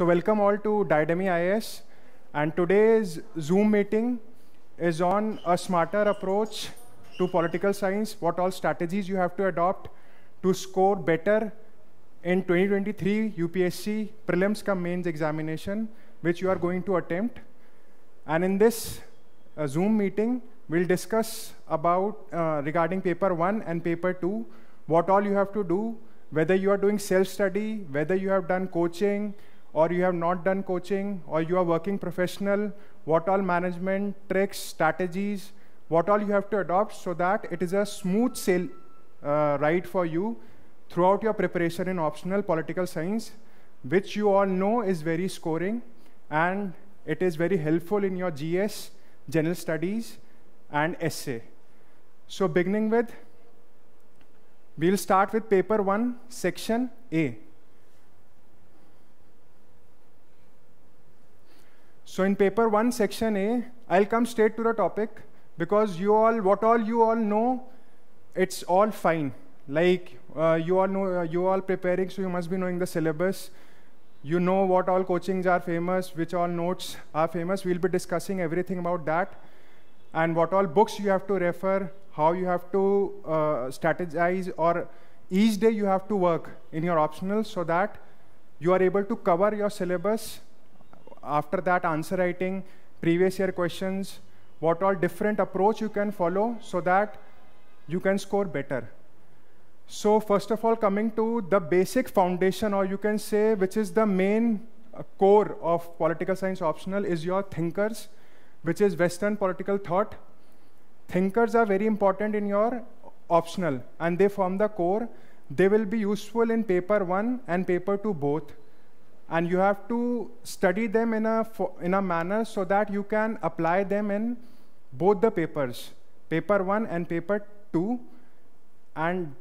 So welcome all to Diademy IS and today's Zoom meeting is on a smarter approach to political science, what all strategies you have to adopt to score better in 2023 UPSC prelims cum mains examination, which you are going to attempt. And in this uh, Zoom meeting, we'll discuss about uh, regarding paper one and paper two, what all you have to do, whether you are doing self-study, whether you have done coaching, or you have not done coaching, or you are working professional, what all management tricks, strategies, what all you have to adopt so that it is a smooth sail uh, ride for you throughout your preparation in optional political science, which you all know is very scoring and it is very helpful in your GS, general studies, and essay. So beginning with, we'll start with paper one, section A. So in paper 1 section A, I'll come straight to the topic because you all, what all you all know, it's all fine. Like uh, you all know, uh, you all preparing, so you must be knowing the syllabus. You know what all coachings are famous, which all notes are famous. We'll be discussing everything about that and what all books you have to refer, how you have to uh, strategize or each day you have to work in your optional so that you are able to cover your syllabus after that answer writing, previous year questions, what all different approach you can follow so that you can score better. So first of all, coming to the basic foundation, or you can say, which is the main uh, core of political science optional is your thinkers, which is Western political thought. Thinkers are very important in your optional and they form the core. They will be useful in paper one and paper two both and you have to study them in a, in a manner so that you can apply them in both the papers, paper one and paper two. And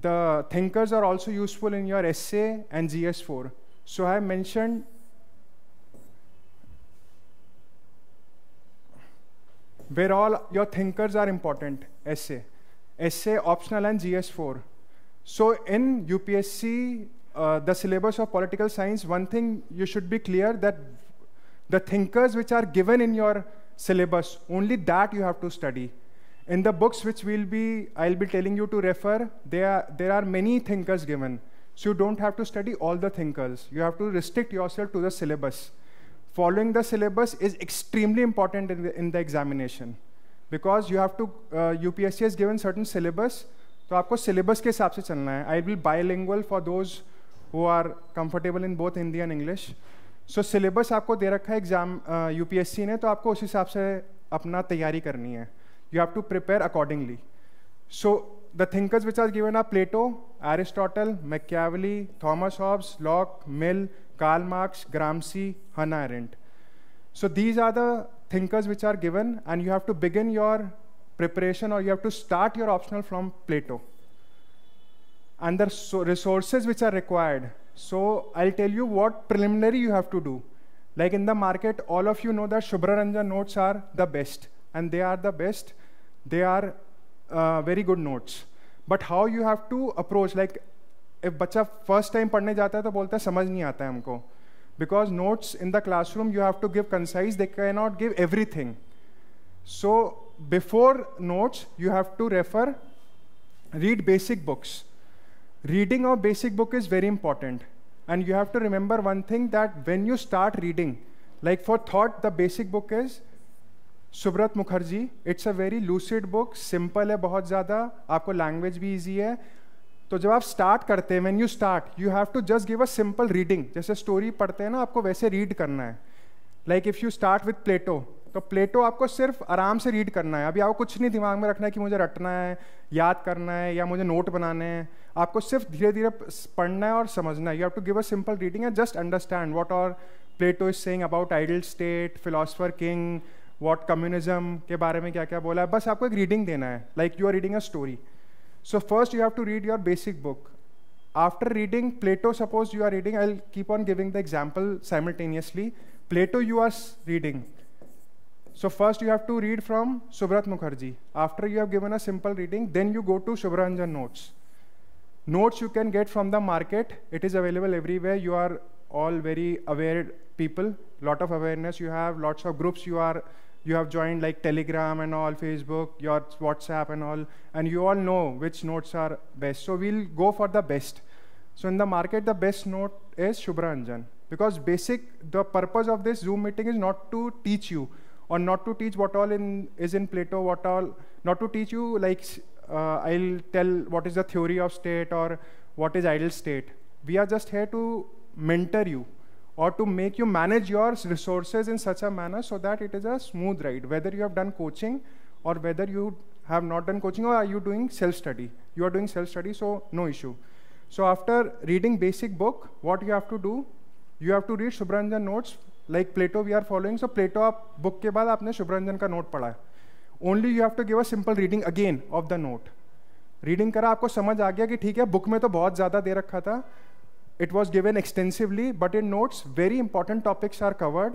the thinkers are also useful in your essay and GS4. So I mentioned where all your thinkers are important, essay, essay optional and GS4. So in UPSC uh, the syllabus of political science, one thing you should be clear that the thinkers which are given in your syllabus, only that you have to study. In the books which we'll be, I'll be telling you to refer, there are, there are many thinkers given. So you don't have to study all the thinkers. You have to restrict yourself to the syllabus. Following the syllabus is extremely important in the, in the examination because you have to, uh, UPSC has given certain syllabus, so आपको syllabus syllabus हिसाब से चलना है I will bilingual for those. who are comfortable in both Hindi and English. So so, syllabus आपको दे रखा है exam UPSC ने तो आपको उस हिसाब से अपना तैयारी करनी है you have to prepare accordingly so the thinkers which are given are Plato Aristotle Machiavelli Thomas Hobbes Locke Mill Karl Marx Gramsci Hannah Arendt so these are the thinkers which are given and you have to begin your preparation or you have to start your optional from plato and the resources which are required. So I'll tell you what preliminary you have to do. Like in the market, all of you know that Shubhraranja notes are the best and they are the best. They are uh, very good notes. But how you have to approach, like if बच्चा first time पढ़ने जाता है तो बोलता है समझ नहीं आता है हमको because notes in the classroom you have to give concise they cannot give everything so before notes you have to refer read basic books reading of basic book is very important. And you have to remember one thing that when you start reading, like for thought, the basic book is Subrata Mukherjee it's a very lucid book simple है बहुत ज़्यादा आपको language भी easy है तो जब आप start करते हैं when you start you have to just give a simple reading जैसे स्टोरी पढ़ते हैं ना आपको वैसे रीड करना है like if you start with Plato तो प्लेटो आपको सिर्फ आराम से रीड करना है अभी आपको कुछ नहीं दिमाग में रखना है कि मुझे रटना है याद करना है या मुझे नोट बनाने हैं आपको सिर्फ धीरे धीरे पढ़ना है और समझना है you have to give a simple reading and just understand what are Plato is saying about ideal state philosopher king what communism के बारे में क्या क्या बोला है बस आपको एक रीडिंग देना है like you are reading a story so first you have to read your basic book after reading Plato suppose you are reading I keep on giving the example simultaneously Plato you are reading So first you have to read from Subrat Mukherjee. After you have given a simple reading, then you go to Subranjan notes. notes you can get from the market it is available everywhere you are all very aware people lot of awareness you have lots of groups you are you have joined like telegram and all facebook your whatsapp and all and you all know which notes are best so we'll go for the best so in the market the best note is Anjan. because basic the purpose of this zoom meeting is not to teach you or not to teach what all in is in plato what all not to teach you like uh, I'll tell what is the theory of state or what is idle state. We are just here to mentor you or to make you manage your resources in such a manner so that it is a smooth ride, whether you have done coaching or whether you have not done coaching or are you doing self-study. You are doing self-study, so no issue. So after reading basic book, what you have to do, you have to read Subranjan notes, like Plato we are following. So Plato book के बाद आपने Subranjan का note पढ़ा only you have to give a simple reading again of the note reading करा आपको समझ आ गया कि ठीक है बुक में तो बहुत ज़्यादा दे रखा था it was given extensively but in notes very important topics are covered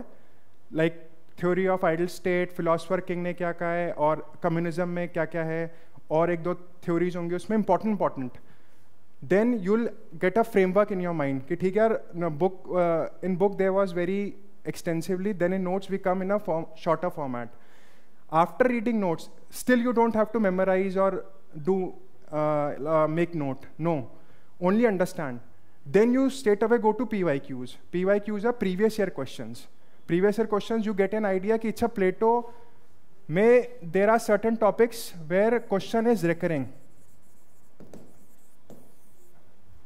like theory of ideal state philosopher king ने क्या कहा है और कम्युनिज्म में क्या क्या है और एक दो थ्योरीज होंगी उसमें important important then you'll get a framework in your mind कि ठीक है book in book there was very extensively then in notes we come in a form shorter format after reading notes, still you don't have to memorize or do uh, uh, make note. No, only understand. Then you straight away go to PYQs. PYQs are previous year questions. Previous year questions, you get an idea ki it's a Plato may there are certain topics where question is recurring.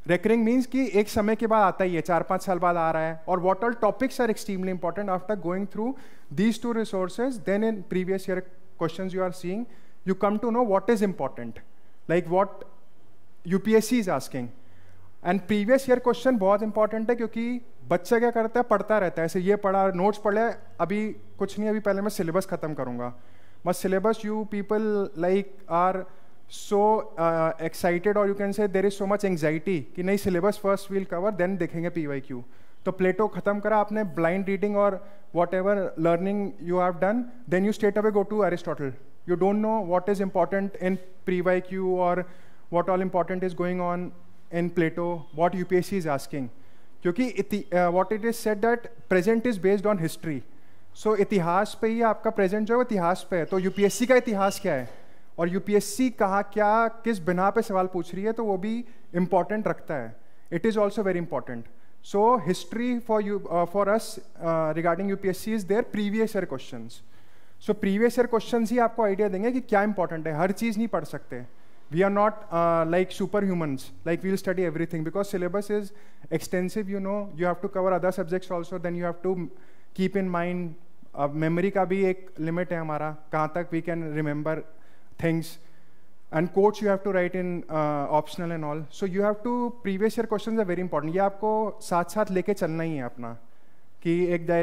recurring means ki ek samay ke baad aata hi hai चार पाँच saal baad aa raha hai और what all topics are extremely important after going through these two resources, then in previous year questions you are seeing, you come to know what is important, like what UPSC is asking. And previous year question is important because बच्चा क्या करता है पढ़ता रहता है ऐसे ये पढ़ा नोट्स पढ़े अभी कुछ नहीं syllabus. पहले मैं सिलेबस खत्म करूंगा बस syllabus you people like are so excited और you can say there is so much anxiety कि नहीं सिलेबस फर्स्ट तो प्लेटो खत्म करा आपने ब्लाइंड रीडिंग और whatever learning you have done then you straight away go to Aristotle you don't know what is important in PY Q और what all important is going on in Plato what U P S C is asking क्योंकि what it is set that present is based on history so इतिहास पे ही आपका present जो है इतिहास पे है तो यू पी एस सी का इतिहास क्या है और यू पी एस सी कहाँ क्या किस बिना पे सवाल पूछ रही है तो वो भी इम्पॉर्टेंट रखता है it is also very important So history for you uh, for us uh, regarding UPSC is their previous year questions. So previous year questions ही आपको idea देंगे कि क्या important है हर चीज़ नहीं पढ़ सकते We are not uh, like superhumans, like we'll study everything because syllabus is extensive, you know. You have to cover other subjects also, then you have to keep in mind, uh, memory का भी एक limit है हमारा, कहाँ तक we can remember things. and quotes you have to write in uh, optional and all. So you have to, previous year questions are very important. You have to take it together.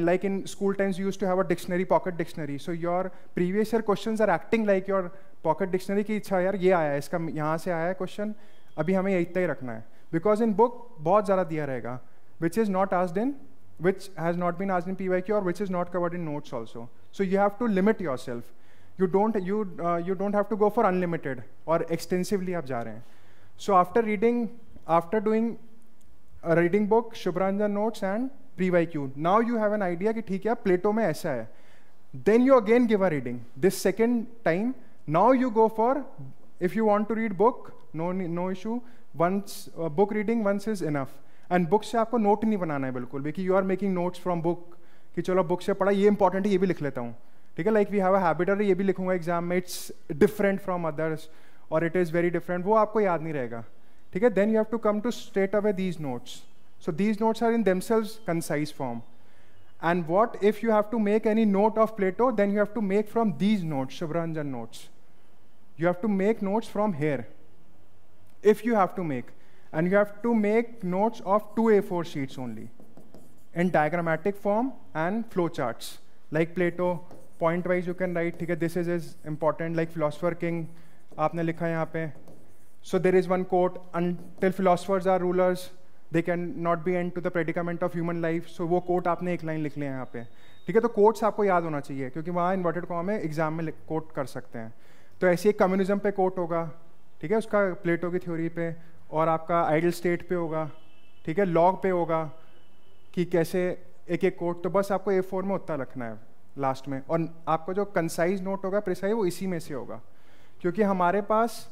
Like in school times, you used to have a dictionary, pocket dictionary. So your previous year questions are acting like your pocket dictionary. Ki ichha, yaar, ye aaya, iska, yahan se aaya question. Abhi hume hi rakhna hai. Because in book, bahut zara diya rahega, which is not asked in, which has not been asked in PYQ or which is not covered in notes also. So you have to limit yourself. You don't you you don't have to go for unlimited और extensively आप जा रहे हैं so after reading after doing reading book Shubhranjan notes and pre Y Q now you have an idea कि ठीक है Plato में ऐसा है then you again give a reading this second time now you go for if you want to read book no no issue once book reading once is enough and book से आपको note नहीं बनाना है बिल्कुल because you are making notes from book कि चलो book से पढ़ा ये इंपॉर्टेंट है ये भी लिख लेता हूँ ठीक है like we have a habit और ये भी लिखूंगा एग्जाम में इट्स डिफरेंट फ्रॉम अदर्स और इट इज़ वेरी डिफरेंट वो आपको याद नहीं रहेगा ठीक है then you have to come to straight away these notes so these notes are in themselves concise form and what if you have to make any note of Plato then you have to make from these notes Shubhranjan notes you have to make notes from here if you have to make. And you have to make notes of two A4 sheets only in diagrammatic form and flowcharts like Plato, point wise you can write ठीक है this is is important like philosopher king आपने लिखा है यहाँ पे so there is one quote until philosophers are rulers they can not be end to the predicament of human life so वो quote आपने एक लाइन लिख लिया है यहाँ पे ठीक है तो कोट्स आपको याद होना चाहिए क्योंकि वहाँ इन्वर्टेड कॉम में एग्जाम में कोट कर सकते हैं तो ऐसे ही कम्युनिज्म पे कोट होगा ठीक है उसका प्लेटो की थ्योरी पे और आपका आइडल स्टेट पे होगा ठीक है लॉग पे होगा कि कैसे एक एक कोट तो बस आपको ए फोर में उतना रखना है लास्ट में और आपका जो कंसाइज नोट होगा प्रिसाइज वो इसी में से होगा क्योंकि हमारे पास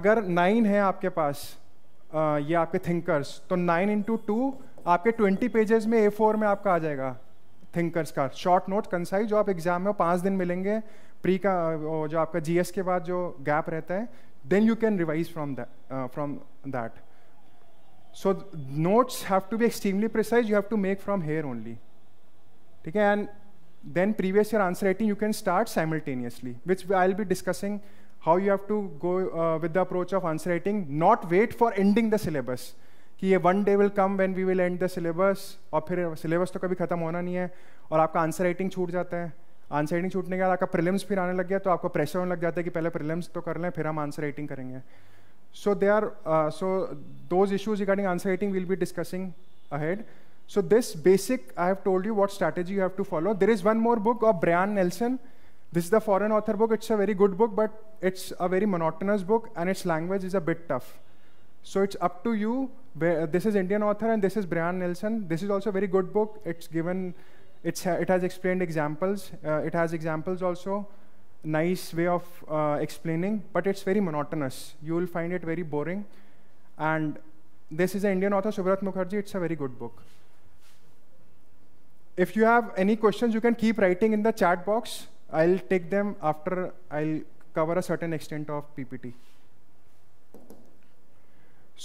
अगर नाइन है आपके पास आ, ये आपके थिंकर्स तो नाइन इंटू टू आपके ट्वेंटी पेजेस में ए फोर में आपका आ जाएगा थिंकर्स का शॉर्ट नोट कंसाइज जो आप एग्जाम में पाँच दिन मिलेंगे प्री का जो आपका जीएस के बाद जो गैप रहता है then you can revise from from that so notes have to be extremely precise you have to make from here only ठीक है and then previous year answer writing you can start simultaneously, which I'll be discussing how you have to go uh, with the approach of answer writing, not wait for ending the syllabus. कि ये one day will come when we will end the syllabus और फिर syllabus तो कभी खत्म होना नहीं है और आपका आंसर राइटिंग छूट जाता है आंसर राइटिंग छूटने के बाद आपका प्रिलिम्स फिर आने लग गया तो आपको प्रेशर होने लग जाता है कि पहले प्रिलिम्स तो कर लें फिर हम आंसर राइटिंग करेंगे so they are so those issues regarding answer writing will be discussing ahead So this basic, I have told you what strategy you have to follow. There is one more book of Brian Nelson. This is the foreign author book. It's a very good book, but it's a very monotonous book and its language is a bit tough. So it's up to you. This is Indian author and this is Brian Nelson. This is also a very good book. It's given, it's, it has explained examples. Uh, it has examples also. Nice way of uh, explaining, but it's very monotonous. You will find it very boring. And this is an Indian author, Subrat Mukherjee. It's a very good book if you have any questions, you can keep writing in the chat box. I'll take them after I'll cover a certain extent of PPT.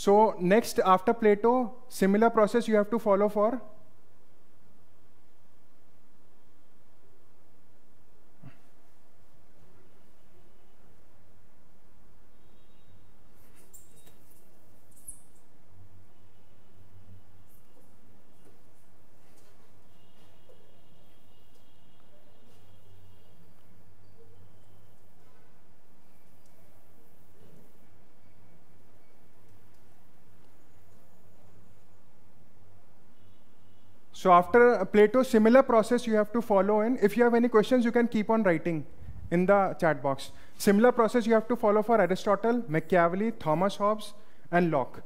So next, after Plato, similar process you have to follow for So after Plato, similar process you have to follow in. If you have any questions, you can keep on writing in the chat box. Similar process you have to follow for Aristotle, Machiavelli, Thomas Hobbes, and Locke.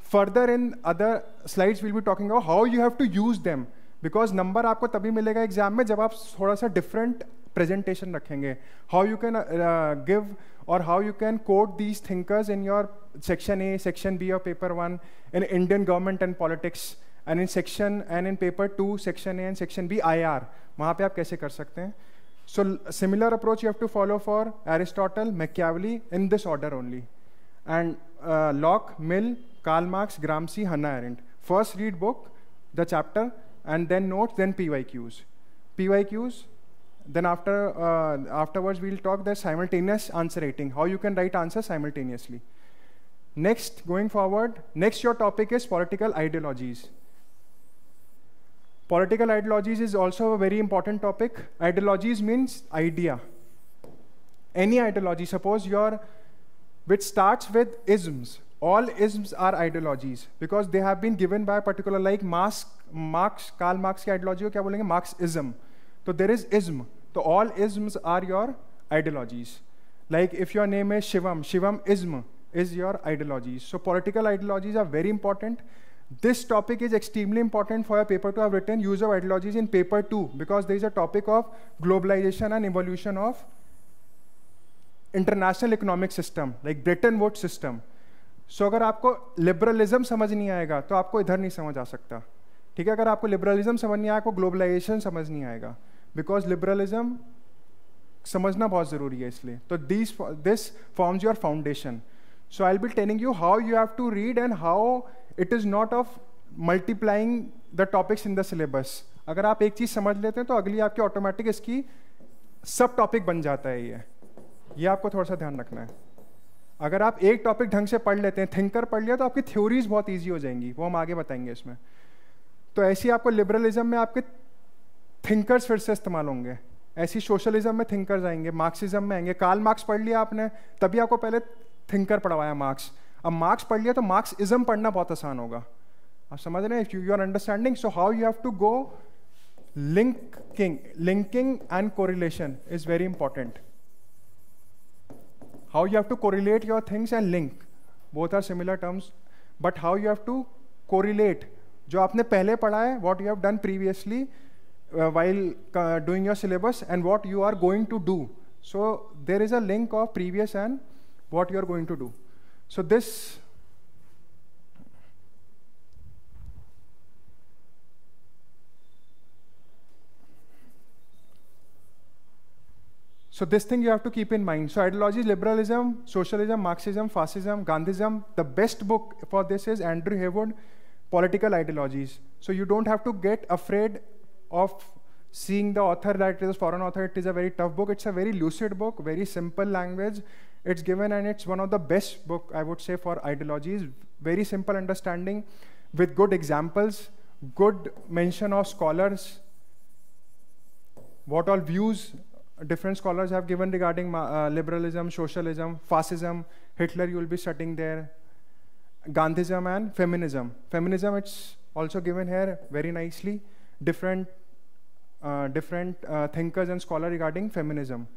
Further in other slides, we'll be talking about how you have to use them. number number आपको तभी मिलेगा एग्जाम में जब आप थोड़ा सा different presentation रखेंगे how you can uh, give or how you can quote these thinkers in your section A, section B of paper one in Indian government and politics. And in section and in paper two section A and section B I R वहाँ पर आप कैसे So similar approach you have to follow for Aristotle, Machiavelli in this order only. And uh, Locke, Mill, Karl Marx, Gramsci, Hannah Arendt. First read book, the chapter, and then notes, then PYQs. PYQs, then after uh, afterwards we'll talk the simultaneous answer rating, how you can write answers simultaneously. Next, going forward, next your topic is political ideologies. Political ideologies is also a very important topic. Ideologies means idea. Any ideology, suppose your, which starts with isms. All isms are ideologies because they have been given by a particular, like Marx, Marx, Karl Marx की ideology को क्या Marxism. So there is ism. So all isms are your ideologies. Like if your name is Shivam, Shivam ism is your ideologies. So political ideologies are very important. This topic is extremely important for a paper to have written use of ideologies in paper 2 because there is a topic of globalization and evolution of international economic system like Bretton Woods system so अगर आपको liberalism समझ नहीं आएगा तो आपको इधर नहीं समझ आ सकता ठीक है अगर आपको लिबरलिज्म समझ नहीं आया आपको ग्लोबलाइजेशन समझ नहीं आएगा बिकॉज लिबरलिज्म समझना बहुत ज़रूरी है इसलिए तो this this forms your foundation so I be telling you how you have to read and how it is not of multiplying the topics in the syllabus अगर आप एक चीज़ समझ लेते हैं तो अगली आपकी ऑटोमेटिक इसकी सब टॉपिक बन जाता है ये ये आपको थोड़ा सा ध्यान रखना है अगर आप एक टॉपिक ढंग से पढ़ लेते हैं थिंकर पढ़ लिया तो आपकी थ्योरीज बहुत ईजी हो जाएंगी वो हम आगे बताएंगे इसमें तो ऐसी आपको लिबरलिज्म में आपके थिंकर्स फिर से इस्तेमाल होंगे ऐसी सोशलिज्म में थिंकर्स आएंगे मार्क्सिज्म में आएंगे काल मार्क्स पढ़ लिया आपने तभी आपको पहले थिंकर पढ़वाया मार्क्स अब मार्क्स पढ़ लिया तो मार्क्स इजम पढ़ना बहुत आसान होगा आप समझ रहे हैं if you are understanding so how you have to go linking linking and correlation is very important how you have to correlate your things and link both are similar terms but how you have to correlate जो आपने पहले पढ़ा है what you have done previously while doing your syllabus and what you are going to do so there is a link of previous and what you are going to do So this So this thing you have to keep in mind. So ideology, liberalism, socialism, Marxism, fascism, Gandhism, the best book for this is Andrew Haywood, Political Ideologies. So you don't have to get afraid of seeing the author that it is a foreign author. It is a very tough book. It's a very lucid book, very simple language it's given and it's one of the best book i would say for ideologies very simple understanding with good examples good mention of scholars what all views different scholars have given regarding uh, liberalism socialism fascism hitler you will be studying there gandhism and feminism feminism it's also given here very nicely different uh, different uh, thinkers and scholar regarding feminism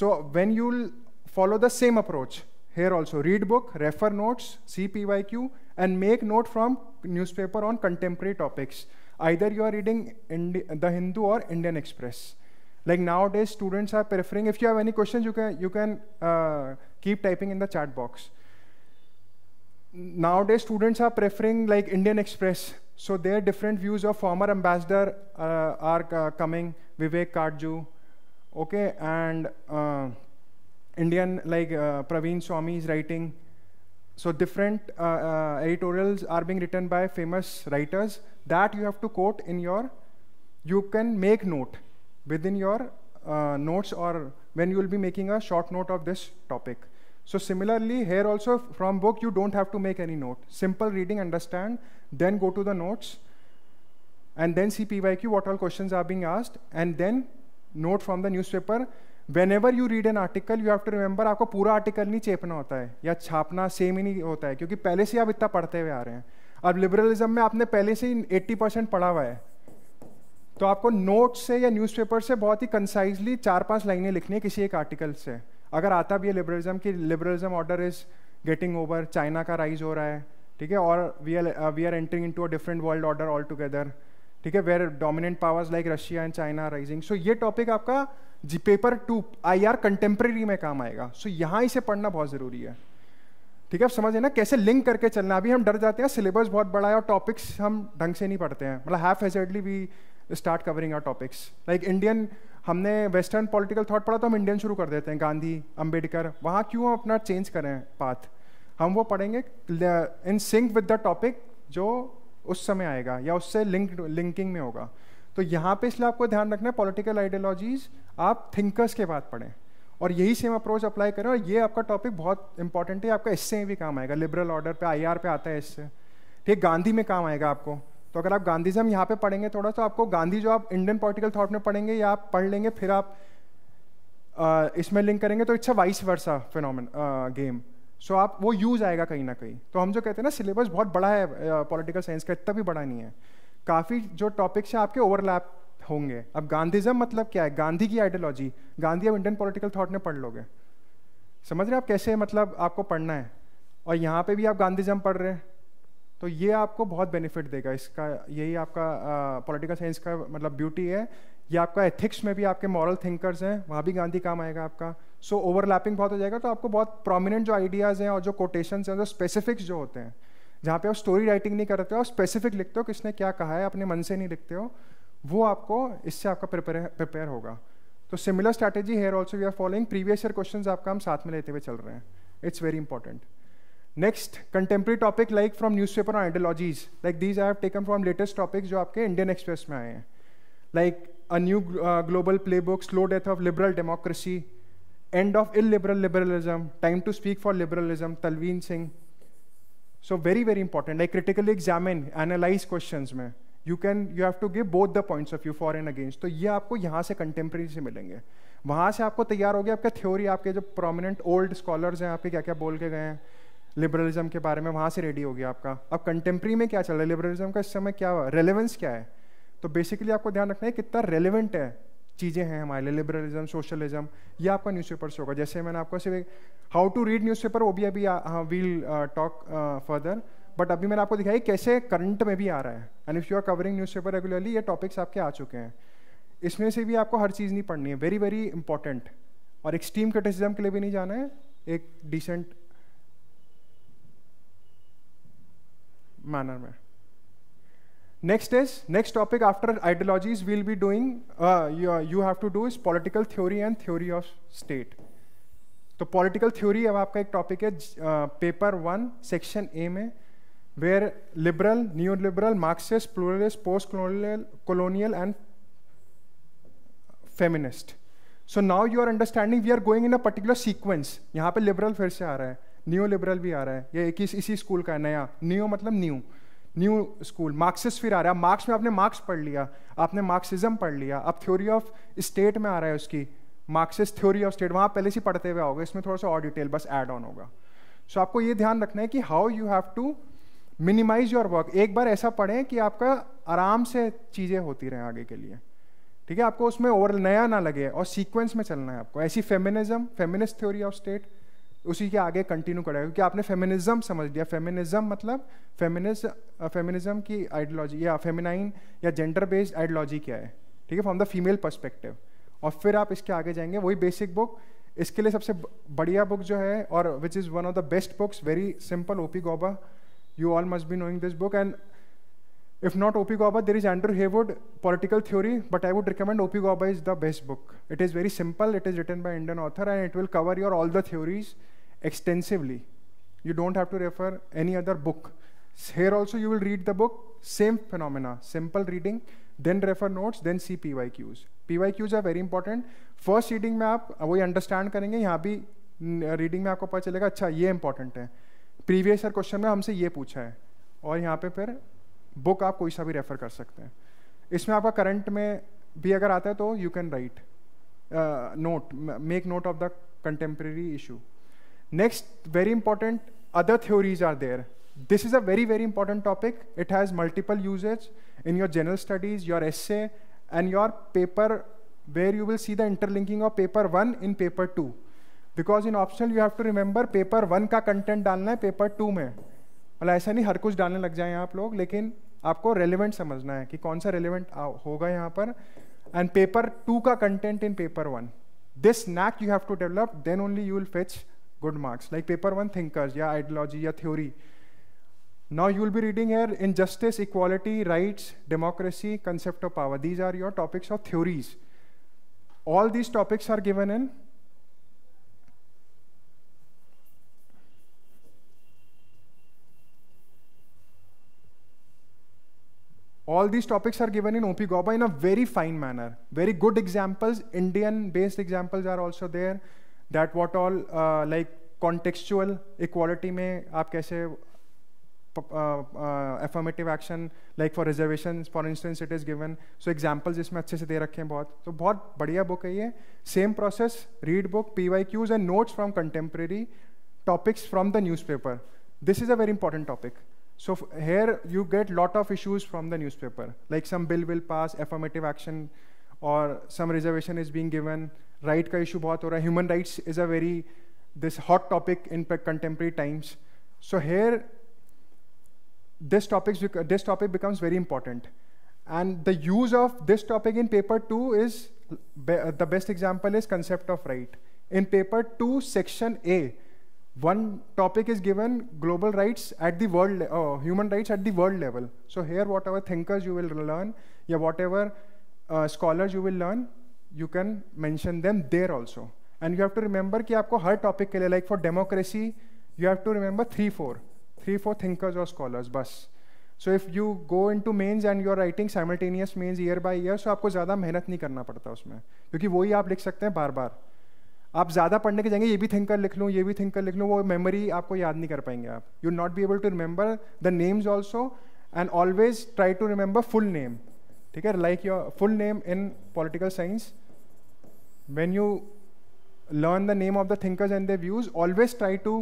so when you'll follow the same approach. Here also, read book, refer notes, CPYQ, and make note from newspaper on contemporary topics. Either you are reading Indi The Hindu or Indian Express. Like nowadays, students are preferring, if you have any questions, you can, you can uh, keep typing in the chat box. Nowadays, students are preferring like Indian Express. So their different views of former ambassador uh, are uh, coming, Vivek Karju, okay, and uh, Indian, like uh, Praveen Swami is writing. So different uh, uh, editorials are being written by famous writers that you have to quote in your, you can make note within your notes or when you will be making a short note of this topic. So similarly, here also from book, you don't have to make any note. Simple reading, understand, then go to the notes, and then see PYQ, what all questions are being asked, and then note from the newspaper when you read an article you have to remember आपको पूरा article नहीं चेपना होता है या छापना same ही नहीं होता है क्योंकि पहले से आप इतना पढ़ते हुए आ रहे हैं अब लिबरलिज्म में आपने पहले से ही एट्टी परसेंट पढ़ा हुआ है तो आपको नोट से या न्यूज़पेपर से बहुत ही कंसाइजली चार पांच लाइनें लिखनी है किसी एक आर्टिकल से अगर आता भी है लिबरलिज्म कि liberalism order is getting over China का राइज हो रहा है ठीक है और we are we are entering into a different world order all together ठीक है where dominant powers like Russia and China rising so ये टॉपिक आपका G paper two I R contemporary में काम आएगा सो so, यहाँ इसे पढ़ना बहुत ज़रूरी है ठीक है आप समझे ना कैसे लिंक करके चलना अभी हम डर जाते हैं सिलेबस बहुत बड़ा है और टॉपिक्स हम ढंग से नहीं पढ़ते हैं मतलब haphazardly we start covering are topics like Indian हमने वेस्टर्न पॉलिटिकल थॉट पढ़ा तो हम इंडियन शुरू कर देते हैं गांधी अंबेडकर वहाँ क्यों हम अपना चेंज करें पाथ हम वो पढ़ेंगे in sync with the topic जो उस समय आएगा या उससे लिंक लिंकिंग में होगा तो यहाँ पे इसलिए आपको ध्यान रखना है पॉलिटिकल आइडियोलॉजीज आप थिंकर्स के बाद पढ़ें और यही सेम अप्रोच अप्लाई करें और ये आपका टॉपिक बहुत इंपॉर्टेंट है आपका इससे भी काम आएगा लिबरल ऑर्डर पे आईआर पे आता है इससे ठीक गांधी में काम आएगा आपको तो अगर आप गांधीजम यहाँ पे पढ़ेंगे थोड़ा सा तो आपको गांधी जो आप इंडियन पॉलिटिकल थॉट में पढ़ेंगे या आप पढ़ लेंगे फिर आप आ, इसमें लिंक करेंगे तो इट्स अच्छा a vice versa phenomenon game so आप वो यूज आएगा कहीं ना कहीं तो हम जो कहते हैं ना सिलेबस बहुत बड़ा है पॉलिटिकल साइंस का इतना भी बड़ा नहीं है काफ़ी जो टॉपिक्स हैं आपके ओवरलैप होंगे अब गांधीजम मतलब क्या है गांधी की आइडियोलॉजी गांधी अब इंडियन पॉलिटिकल थॉट में पढ़ लोगे समझ रहे आप कैसे मतलब आपको पढ़ना है और यहाँ पे भी आप गांधीजम पढ़ रहे हैं तो ये आपको बहुत बेनिफिट देगा इसका यही आपका पॉलिटिकल साइंस का मतलब ब्यूटी है ये आपका एथिक्स में भी आपके मॉरल थिंकर्स हैं वहाँ भी गांधी काम आएगा आपका सो so, ओवरलैपिंग बहुत हो जाएगा तो आपको बहुत प्रोमिनेंट जो आइडियाज़ हैं और जो कोटेशन हैं जो स्पेसिफिक्स जो होते हैं जहाँ पे आप स्टोरी राइटिंग नहीं करते हो आप स्पेसिफिक लिखते हो किसने क्या कहा है अपने मन से नहीं लिखते हो वो आपको इससे आपका प्रिपेयर होगा तो similar strategy here also we are following previous year question आपका हम साथ में लेते हुए चल रहे हैं it's very important next contemporary topic like from newspaper ideologies like these I have taken from latest topics जो आपके इंडियन एक्सप्रेस में आए हैं like a new global playbook slow death of liberal democracy end of liberal liberalism time to speak for liberalism तलवीन Singh so very very important like critically examine analyse question में you can you have to give both the points of you for and against तो ये आपको यहाँ से contemporary से मिलेंगे वहाँ से आपको तैयार हो गया आपका थ्योरी आपके जो प्रोमिनेंट ओल्ड स्कॉलर्स हैं आपके क्या क्या बोल के गए हैं लिबरलिज्म के बारे में वहाँ से रेडी हो गया आपका अब कंटेम्प्रेरी में क्या चल रहा है लिबरलिज्म का इस समय क्या रेलिवेंस क्या है तो बेसिकली आपको ध्यान रखना है कितना रेलिवेंट है चीज़ें हैं हमारे लिए लिबरलिज्म सोशलिज्म ये आपका न्यूज़पेपर से होगा जैसे मैंने आपको सिर्फ हाउ टू रीड पेपर वो भी अभी वील टॉक फर्दर बट अभी मैंने आपको दिखाई कैसे करंट में भी आ रहा है and if you are covering newspaper regularly ये टॉपिक्स आपके आ चुके हैं इसमें से भी आपको हर चीज़ नहीं पढ़नी है वेरी वेरी इंपॉर्टेंट और एक्सट्रीम क्रिटिसिज्म के लिए भी नहीं जाना है एक डिसेंट मैनर में next is next topic after ideologies will be doing you have to do is political theory and theory of state तो पॉलिटिकल थ्योरी अब आपका एक टॉपिक है पेपर वन सेक्शन ए में where liberal new liberal Marxist pluralist post colonial colonial and feminist so now you are understanding we are going in a particular sequence यहाँ पे liberal फिर से आ रहा है न्यू लिबरल भी आ रहा है ये एक इस, इसी स्कूल का है नया न्यू मतलब न्यू न्यू स्कूल मार्क्सिस्ट फिर आ रहा है मार्क्स में आपने मार्क्स पढ़ लिया आपने मार्क्सिज्म पढ़ लिया अब थ्योरी ऑफ स्टेट में आ रहा है उसकी मार्क्सिस्ट थ्योरी ऑफ स्टेट वहाँ पहले से पढ़ते हुए आओगे इसमें थोड़ा सा और डिटेल बस एड ऑन होगा सो आपको ये ध्यान रखना है कि how you have to minimise your work एक बार ऐसा पढ़ें कि आपका आराम से चीज़ें होती रहें आगे के लिए ठीक है आपको उसमें ओवर नया ना लगे और सीक्वेंस में चलना है आपको ऐसी feminism feminist theory of state उसी के आगे कंटिन्यू करेगा क्योंकि आपने फेमिनिज्म समझ लिया फेमिनिज्म मतलब फेमिनिज्म की आइडियोलॉजी या फेमिनाइन या जेंडर बेस्ड आइडियोलॉजी क्या है ठीक है फ्रॉम द फीमेल परस्पेक्टिव और फिर आप इसके आगे जाएंगे वही बेसिक बुक इसके लिए सबसे बढ़िया बुक जो है और which is one of the best books very simple O P Gauba you all must be knowing this book and if not O P Gauba there is Andrew Heywood political theory but I would recommend O P Gauba is the best book it is very simple it is written by Indian author and it will cover your all the theories extensively you don't have to refer any other book Here also you will read the book, same phenomena, simple reading, then refer notes, then see PYQs. PYQs are very important. First reading में आप वही understand करेंगे यहाँ भी reading में आपको पता चलेगा अच्छा ये इंपॉर्टेंट है प्रीवियस ईयर क्वेश्चन में हमसे ये पूछा है और यहाँ पे फिर बुक आप कोई सा भी रेफर कर सकते हैं इसमें आपका करंट में भी अगर आता है तो you can write note make note of the contemporary issue next very important other theories are there this is a very, very important topic. It has multiple usage in your general studies, your essay, and your paper where you will see the interlinking of paper one in paper two. Because in optional, you have to remember paper one ka content dalna hai paper two mein. Well, aisa nahi har kuch dalne lag jayen aap log, lekin aapko relevant samajhna hai ki kaun sa relevant hoga yahan par. And paper two ka content in paper one. This knack you have to develop, then only you will fetch good marks. Like paper one thinkers, yeah, ideology, yeah, theory. Now you will be reading here injustice, equality, rights, democracy, concept of power. These are your topics or theories. All these topics are given in all these topics are given in OP Gauba in a very fine manner. Very good examples, Indian-based examples are also there. That what all uh, like contextual equality में आप uh, uh, affirmative action, like for reservations, for instance, it is given. So examples, इसमें अच्छे से दे रखे हैं बहुत. तो बहुत बढ़िया book Same process, read book, PYQs and notes from contemporary topics from the newspaper. This is a very important topic. So here you get lot of issues from the newspaper, like some bill will pass, affirmative action, or some reservation is being given. Right का issue बहुत हो रहा. Human rights is a very this hot topic in contemporary times. So here this, this topic becomes very important. And the use of this topic in paper two is, be, the best example is concept of right. In paper two, section A, one topic is given global rights at the world, uh, human rights at the world level. So here, whatever thinkers you will learn, yeah, whatever uh, scholars you will learn, you can mention them there also. And you have to remember कि आपको हर topic like for democracy, you have to remember three, four. three four thinkers or scholars बस so if you go into mains and you are writing simultaneous mains year by year so आपको ज़्यादा मेहनत नहीं करना पड़ता उसमें क्योंकि वही आप लिख सकते हैं बार बार आप ज़्यादा पढ़ने के जाएंगे ये भी थिंकर लिख लूँ ये भी थिंकर लिख लूँ वो मेमोरी आपको याद नहीं कर पाएंगे आप you not be able to remember the names also and always try to remember full name ठीक है like your full name in political science when you learn the name of the thinkers and the views always try to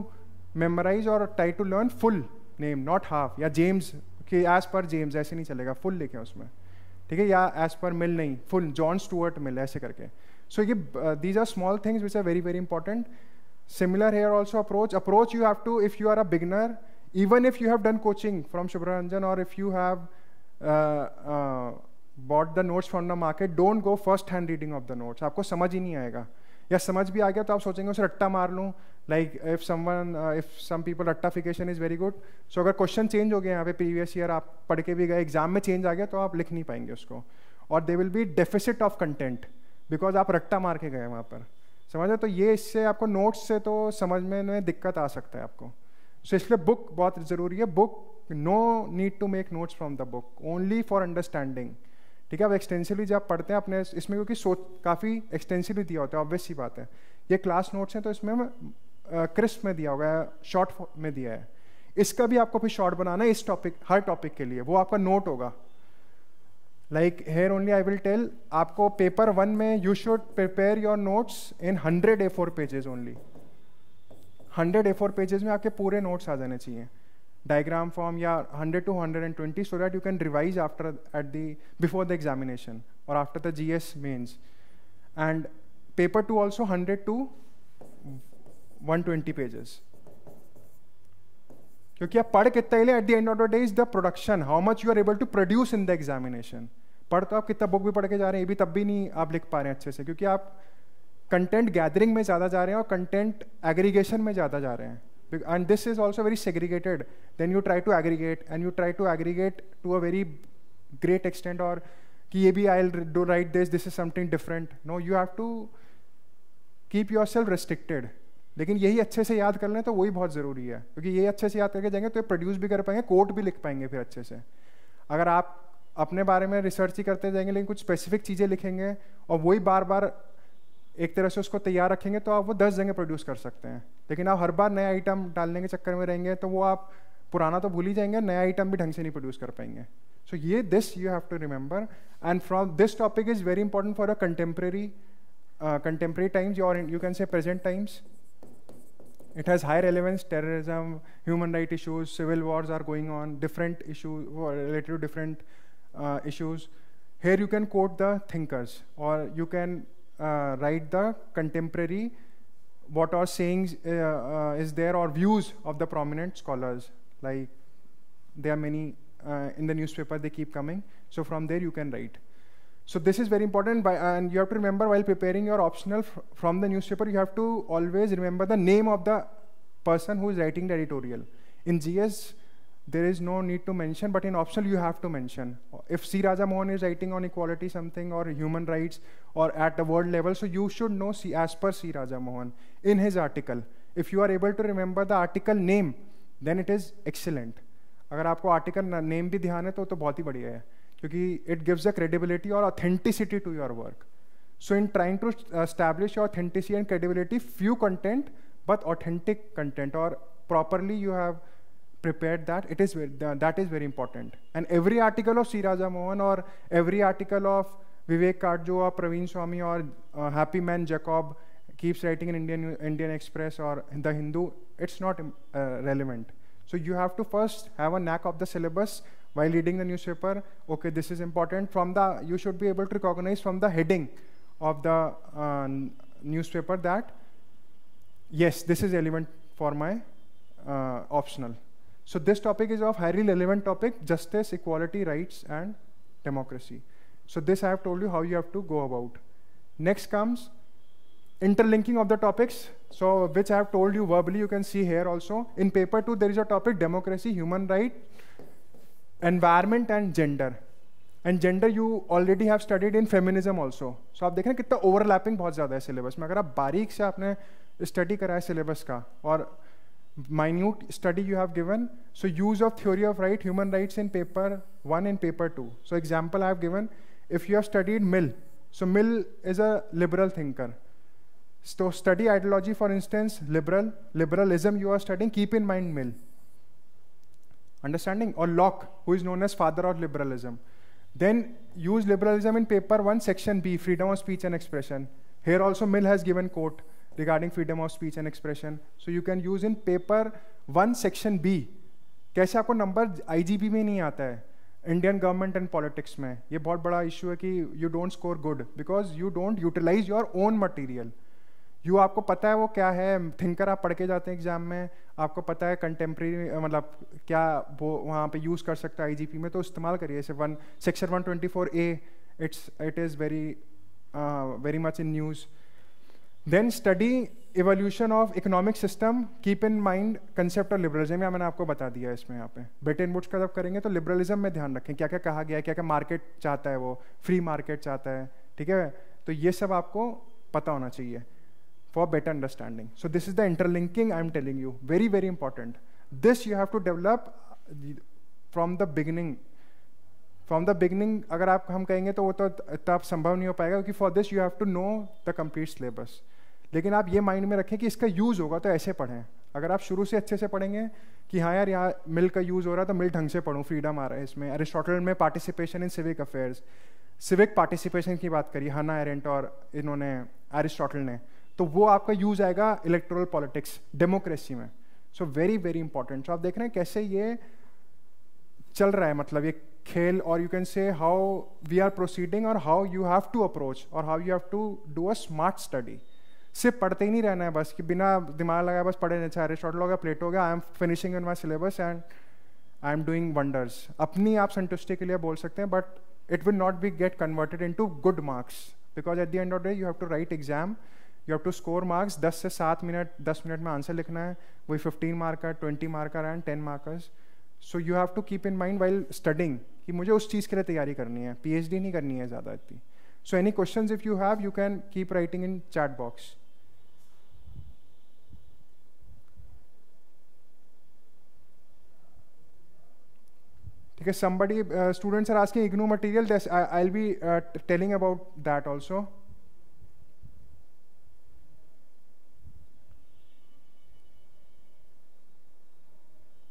memorise और try to learn full name not half या James के एज पर James ऐसे नहीं चलेगा full लिखें उसमें ठीक है या एज पर मिल नहीं फुल जॉन स्टूअर्ट मिल ऐसे करके सो ये these are small things which are very very important similar here also approach approach you have to if you are a beginner even if you have done coaching from Shubhranjan और if you have bought the notes from the market don't go first hand reading of the notes आपको समझ ही नहीं आएगा या समझ भी आ गया तो आप सोचेंगे उसे रट्टा मार लूँ like if some if some people रट्टाफिकेशन इज़ वेरी गुड सो अगर क्वेश्चन चेंज हो गया यहाँ पे प्रीवियस ईयर आप पढ़ के भी गए एग्जाम में चेंज आ गया तो आप लिख नहीं पाएंगे उसको और they will be deficit of content because आप रट्टा मार के गए वहाँ पर समझ तो ये इससे आपको नोट्स से तो समझ में, दिक्कत आ सकता है आपको सो so, इसलिए बुक बहुत ज़रूरी है book no need to make notes from the book only for understanding ठीक है अब एक्सटेंसिवली जब पढ़ते हैं अपने इसमें क्योंकि सोच काफ़ी एक्सटेंसिवली दिया होता है ऑब्वियस ही बात है ये क्लास नोट्स हैं तो इसमें क्रिस्प में दिया होगा शॉर्ट में दिया है इसका भी आपको फिर शॉर्ट बनाना है इस टॉपिक हर टॉपिक के लिए वो आपका नोट होगा like here only I will tell आपको पेपर वन में you should prepare your notes in hundred A four pages only hundred A four pages में आपके पूरे नोट्स आ जाने चाहिए डायग्राम फॉर्म या hundred to hundred and twenty so that you can revise after at the before the examination और after the G S mains and paper two also hundred to 120 pages. क्योंकि आप पढ़ कितना ही at the end of the day is the production how much you are able to produce in the examination पढ़ तो आप कितना book भी पढ़ के जा रहे हैं ये भी तब भी नहीं आप लिख पा रहे हैं अच्छे से क्योंकि आप कंटेंट गैदरिंग में ज़्यादा जा रहे हैं और कंटेंट एग्रीगेशन में ज़्यादा जा रहे हैं and this is also very segregated then you try to aggregate and you try to aggregate to a very great extent और कि ये भी I do right this this is something different no you have to keep yourself restricted लेकिन यही अच्छे से याद कर लें तो वही बहुत ज़रूरी है क्योंकि यही अच्छे से याद करके जाएंगे तो ये प्रोड्यूस भी कर पाएंगे कोट भी लिख पाएंगे फिर अच्छे से अगर आप अपने बारे में रिसर्च ही करते जाएंगे लेकिन कुछ स्पेसिफिक चीज़ें लिखेंगे और वही बार बार एक तरह से उसको तैयार रखेंगे तो आप वो दस जगह प्रोड्यूस कर सकते हैं लेकिन आप हर बार नया आइटम डालने के चक्कर में रहेंगे तो वो आप पुराना तो भूल ही जाएंगे नया आइटम भी ढंग से नहीं प्रोड्यूस कर पाएंगे सो ये this you have to remember and from this topic is very important for a contemporary contemporary times और you can say present times it has high relevance. Terrorism, human rights issues, civil wars are going on, different issues related to different uh, issues. Here you can quote the thinkers or you can uh, write the contemporary what are sayings uh, uh is there or views of the prominent scholars. Like there are many uh, in the newspaper, they keep coming. So from there you can write. So this is very important by, and you have to remember while preparing your optional from the newspaper, you have to always remember the name of the person who is writing the editorial. In GS, there is no need to mention, but in optional you have to mention. If C. Raja Mohan is writing on equality something or human rights or at the world level, so you should know C, as per C. Raja Mohan in his article. If you are able to remember the article name, then it is excellent. अगर आपको article name भी ध्यान है तो तो बहुत ही बढ़िया है because it gives a credibility or authenticity to your work. So in trying to uh, establish your authenticity and credibility, few content, but authentic content or properly you have prepared that, it is that is very important. And every article of C. Mohan or every article of Vivek Karjo or Praveen Swami or uh, Happy Man Jacob keeps writing in Indian, Indian Express or The Hindu, it's not uh, relevant. So you have to first have a knack of the syllabus while reading the newspaper, okay, this is important. From the, you should be able to recognize from the heading of the uh, newspaper that, yes, this is element for my uh, optional. So this topic is of highly relevant topic, justice, equality, rights, and democracy. So this I have told you how you have to go about. Next comes interlinking of the topics. So which I have told you verbally, you can see here also. In paper two, there is a topic, democracy, human rights, environment and gender and gender you already have studied in feminism also so आप देख रहे हैं कितना overlapping बहुत ज़्यादा है syllabus में अगर आप बारीक से आपने स्टडी करा है सिलेबस का और minute study you have given so use of theory of right human rights in paper one and paper two so example I have given if you have studied Mill so Mill is a liberal thinker so study ideology for instance liberal liberalism you are studying keep in mind mill Understanding? Or Locke, who is known as father of liberalism. Then use liberalism in paper 1, section B, freedom of speech and expression. Here also Mill has given quote regarding freedom of speech and expression. So you can use in paper 1, section B. कैसे आपको number IGB में नहीं आता है Indian government and politics में ये बहुत बड़ा इशू है कि you don't score good because you don't utilize your own material you आपको पता है वो क्या है थिंकर आप पढ़ के जाते हैं एग्जाम में आपको पता है कंटेम्प्रेरी मतलब क्या वो वहाँ पे यूज़ कर सकता है आई में तो इस्तेमाल करिए जैसे one section one twenty four A it's it is very very much in news then study evolution of economic system keep in mind concept of liberalism मैंने आपको बता दिया इसमें यहाँ पे ब्रिटेन वुड्स का जब करेंगे तो लिबरलिज्म में ध्यान रखें क्या क्या कहा गया है क्या क्या मार्केट चाहता है वो फ्री मार्केट चाहता है ठीक है तो ये सब आपको पता होना चाहिए for better understanding. So this is the interlinking I'm telling you, very, very important. This you have to develop from the beginning. From the beginning अगर आप हम कहेंगे तो वो तो इतना संभव नहीं हो पाएगा क्योंकि for this you have to know the complete syllabus. लेकिन आप ये mind में रखें कि इसका use होगा तो ऐसे पढ़ें अगर आप शुरू से अच्छे से पढ़ेंगे कि हाँ यार यहाँ मिल का यूज़ हो रहा है तो मिल ढंग से पढ़ूँ फ्रीडम आ रहा है इसमें अरिस्टोटल में participation in civic affairs civic participation की बात करी हाना एरेंट और इन्होंने अरिस्टोटल ने तो वो आपका यूज आएगा इलेक्ट्रोल पॉलिटिक्स डेमोक्रेसी में so very very important so आप देख रहे हैं कैसे ये चल रहा है मतलब ये खेल और you can say how we are proceeding और how you have to approach और how you have to do a smart study सिर्फ पढ़ते ही नहीं रहना है बस कि बिना दिमाग लगाए बस पढ़े नहीं चाह अरिस्टोटल हो गया प्लेट हो गया I am finishing in my syllabus and I am doing wonders अपनी आप संतुष्टि के लिए बोल सकते हैं but it will not be get converted into good marks because at the end of day you have to write exam you have to score marks दस से सात मिनट दस मिनट में आंसर लिखना है वही fifteen marker twenty marker and ten markers so you have to keep in mind while studying कि मुझे उस चीज़ के लिए तैयारी करनी है पी नहीं करनी है ज़्यादा इतनी so any question if you have you can keep writing in chat box ठीक है somebody uh, students are asking ignu material this I, i'll be uh, telling about that also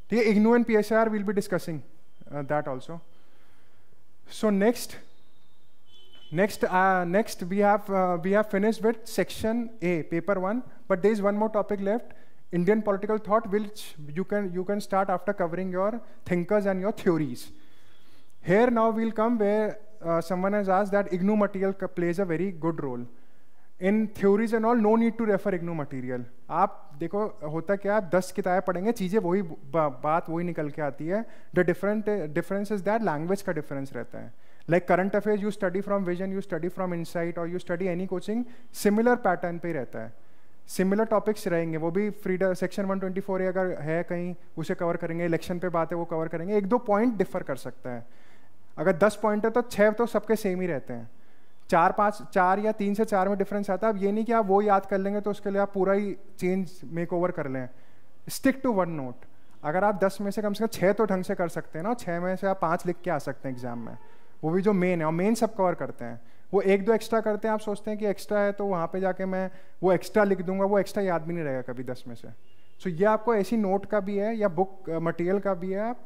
The IGNU and PSIR, we'll be discussing uh, that also. So next, next, uh, next we have uh, we have finished with section A, paper one. But there is one more topic left, Indian political thought, which you can you can start after covering your thinkers and your theories. Here now we'll come where someone has asked that IGNU material plays a very good role. In theories and all no need to refer IGNOU material आप देखो होता क्या आप दस किताबें पढ़ेंगे चीज़ें वही बा, बात वही निकल के आती है the different difference is that language का डिफरेंस रहता है like current affair you study from Vision you study from Insight और you study any coaching similar pattern पे रहता है सिमिलर टॉपिक्स रहेंगे वो भी फ्रीडम सेक्शन 124 अगर है कहीं उसे कवर करेंगे इलेक्शन पे बात है वो कवर करेंगे एक दो पॉइंट डिफर कर सकता है अगर दस पॉइंट है तो छः तो सबके सेम ही रहते हैं चार पाँच चार या तीन से चार में डिफरेंस आता है अब ये नहीं कि आप वो याद कर लेंगे तो उसके लिए आप पूरा ही चेंज मेक ओवर कर लें स्टिक टू वन नोट अगर आप दस में से कम से कम छः तो ढंग से कर सकते हैं ना छः में से आप पाँच लिख के आ सकते हैं एग्जाम में वो भी जो मेन है और मेन सब कवर करते हैं वो एक दो एक्स्ट्रा करते हैं आप सोचते हैं कि एक्स्ट्रा है तो वहाँ पे जाके मैं वो एक्स्ट्रा लिख दूंगा वो एक्स्ट्रा याद भी नहीं रहेगा कभी दस में से सो so, ये आपको ऐसी नोट का भी है या बुक मटेरियल का भी है आप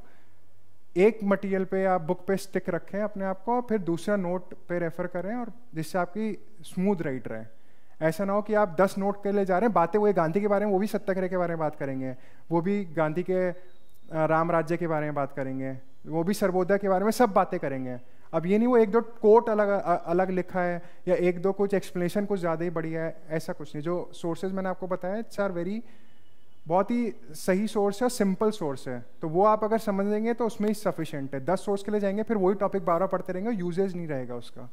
एक मटेरियल पे आप बुक पे स्टिक रखें अपने आप को और फिर दूसरा नोट पे रेफर करें और जिससे आपकी स्मूथ राइट रहे ऐसा ना हो कि आप दस नोट के लिए जा रहे हैं बातें वो गांधी के बारे में वो भी सत्याग्रह के बारे में बात करेंगे वो भी गांधी के राम राज्य के बारे में बात करेंगे वो भी सर्वोदय के बारे में सब बातें करेंगे अब ये नहीं वो एक दो कोट अलग अलग लिखा है या एक दो कुछ एक्सप्लेनेशन कुछ ज़्यादा ही बढ़िया है ऐसा कुछ नहीं जो सोर्सेज मैंने आपको बताया इट्स आर वेरी बहुत ही सही सोर्स है और सिंपल सोर्स है तो वो आप अगर समझ लेंगे तो उसमें ही सफिशेंट है दस सोर्स के लिए जाएंगे फिर वही टॉपिक बारह पढ़ते रहेंगे यूजेज नहीं रहेगा उसका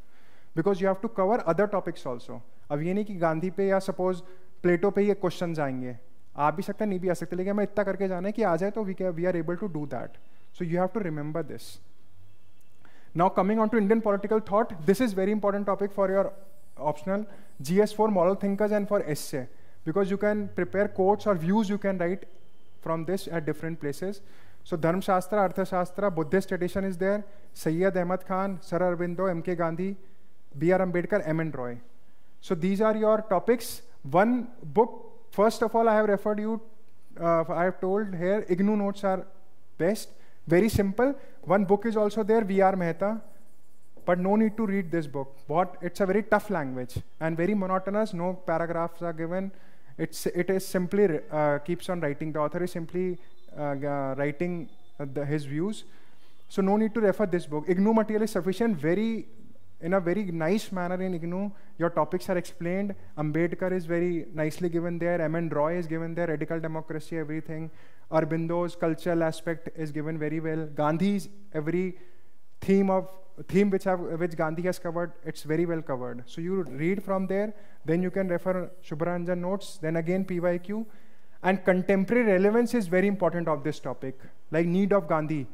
because you have to cover other topics also अब ये नहीं कि गांधी पे या सपोज प्लेटो पे ये क्वेश्चन आएंगे आ भी सकते नहीं भी आ सकते लेकिन हमें इतना करके जाना है कि आ जाए तो we we are able to do that so you have to remember this now coming on to Indian political thought this is very important topic for your optional G S for moral thinkers and for essay because you can prepare quotes or views you can write from this at different places. So Dharmashastra, Shastra, Buddhist tradition is there, Sayyid Ahmad Khan, Sir Aurobindo, M.K. Gandhi, B.R. Ambedkar, M.N. Roy. So these are your topics. One book, first of all, I have referred you, uh, I have told here, IGNU notes are best, very simple. One book is also there, V.R. Mehta, but no need to read this book. What? It's a very tough language and very monotonous, no paragraphs are given, it's it is simply uh, keeps on writing the author is simply uh, uh, writing uh, the, his views so no need to refer this book ignu material is sufficient very in a very nice manner in ignu your topics are explained ambedkar is very nicely given there mn roy is given there radical democracy everything Arbindo's cultural aspect is given very well. Gandhi's every theme of theme which, have, which Gandhi has covered, it's very well covered. So you read from there, then you can refer Shubhranjan notes, then again PYQ. And contemporary relevance is very important of this topic, like need of Gandhi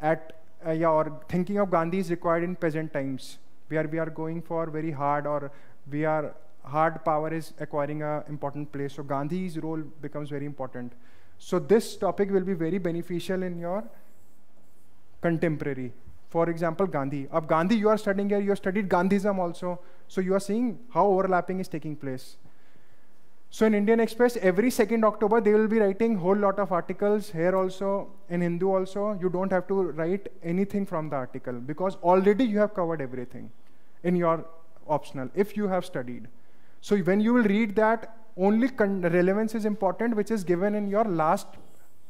at uh, yeah, or thinking of Gandhi is required in present times, where we are going for very hard or we are hard power is acquiring a important place. So Gandhi's role becomes very important. So this topic will be very beneficial in your contemporary for example, Gandhi. Of Gandhi, you are studying here, you have studied Gandhism also. So you are seeing how overlapping is taking place. So in Indian Express, every 2nd October, they will be writing whole lot of articles here also, in Hindu also. You don't have to write anything from the article because already you have covered everything in your optional, if you have studied. So when you will read that, only relevance is important, which is given in your last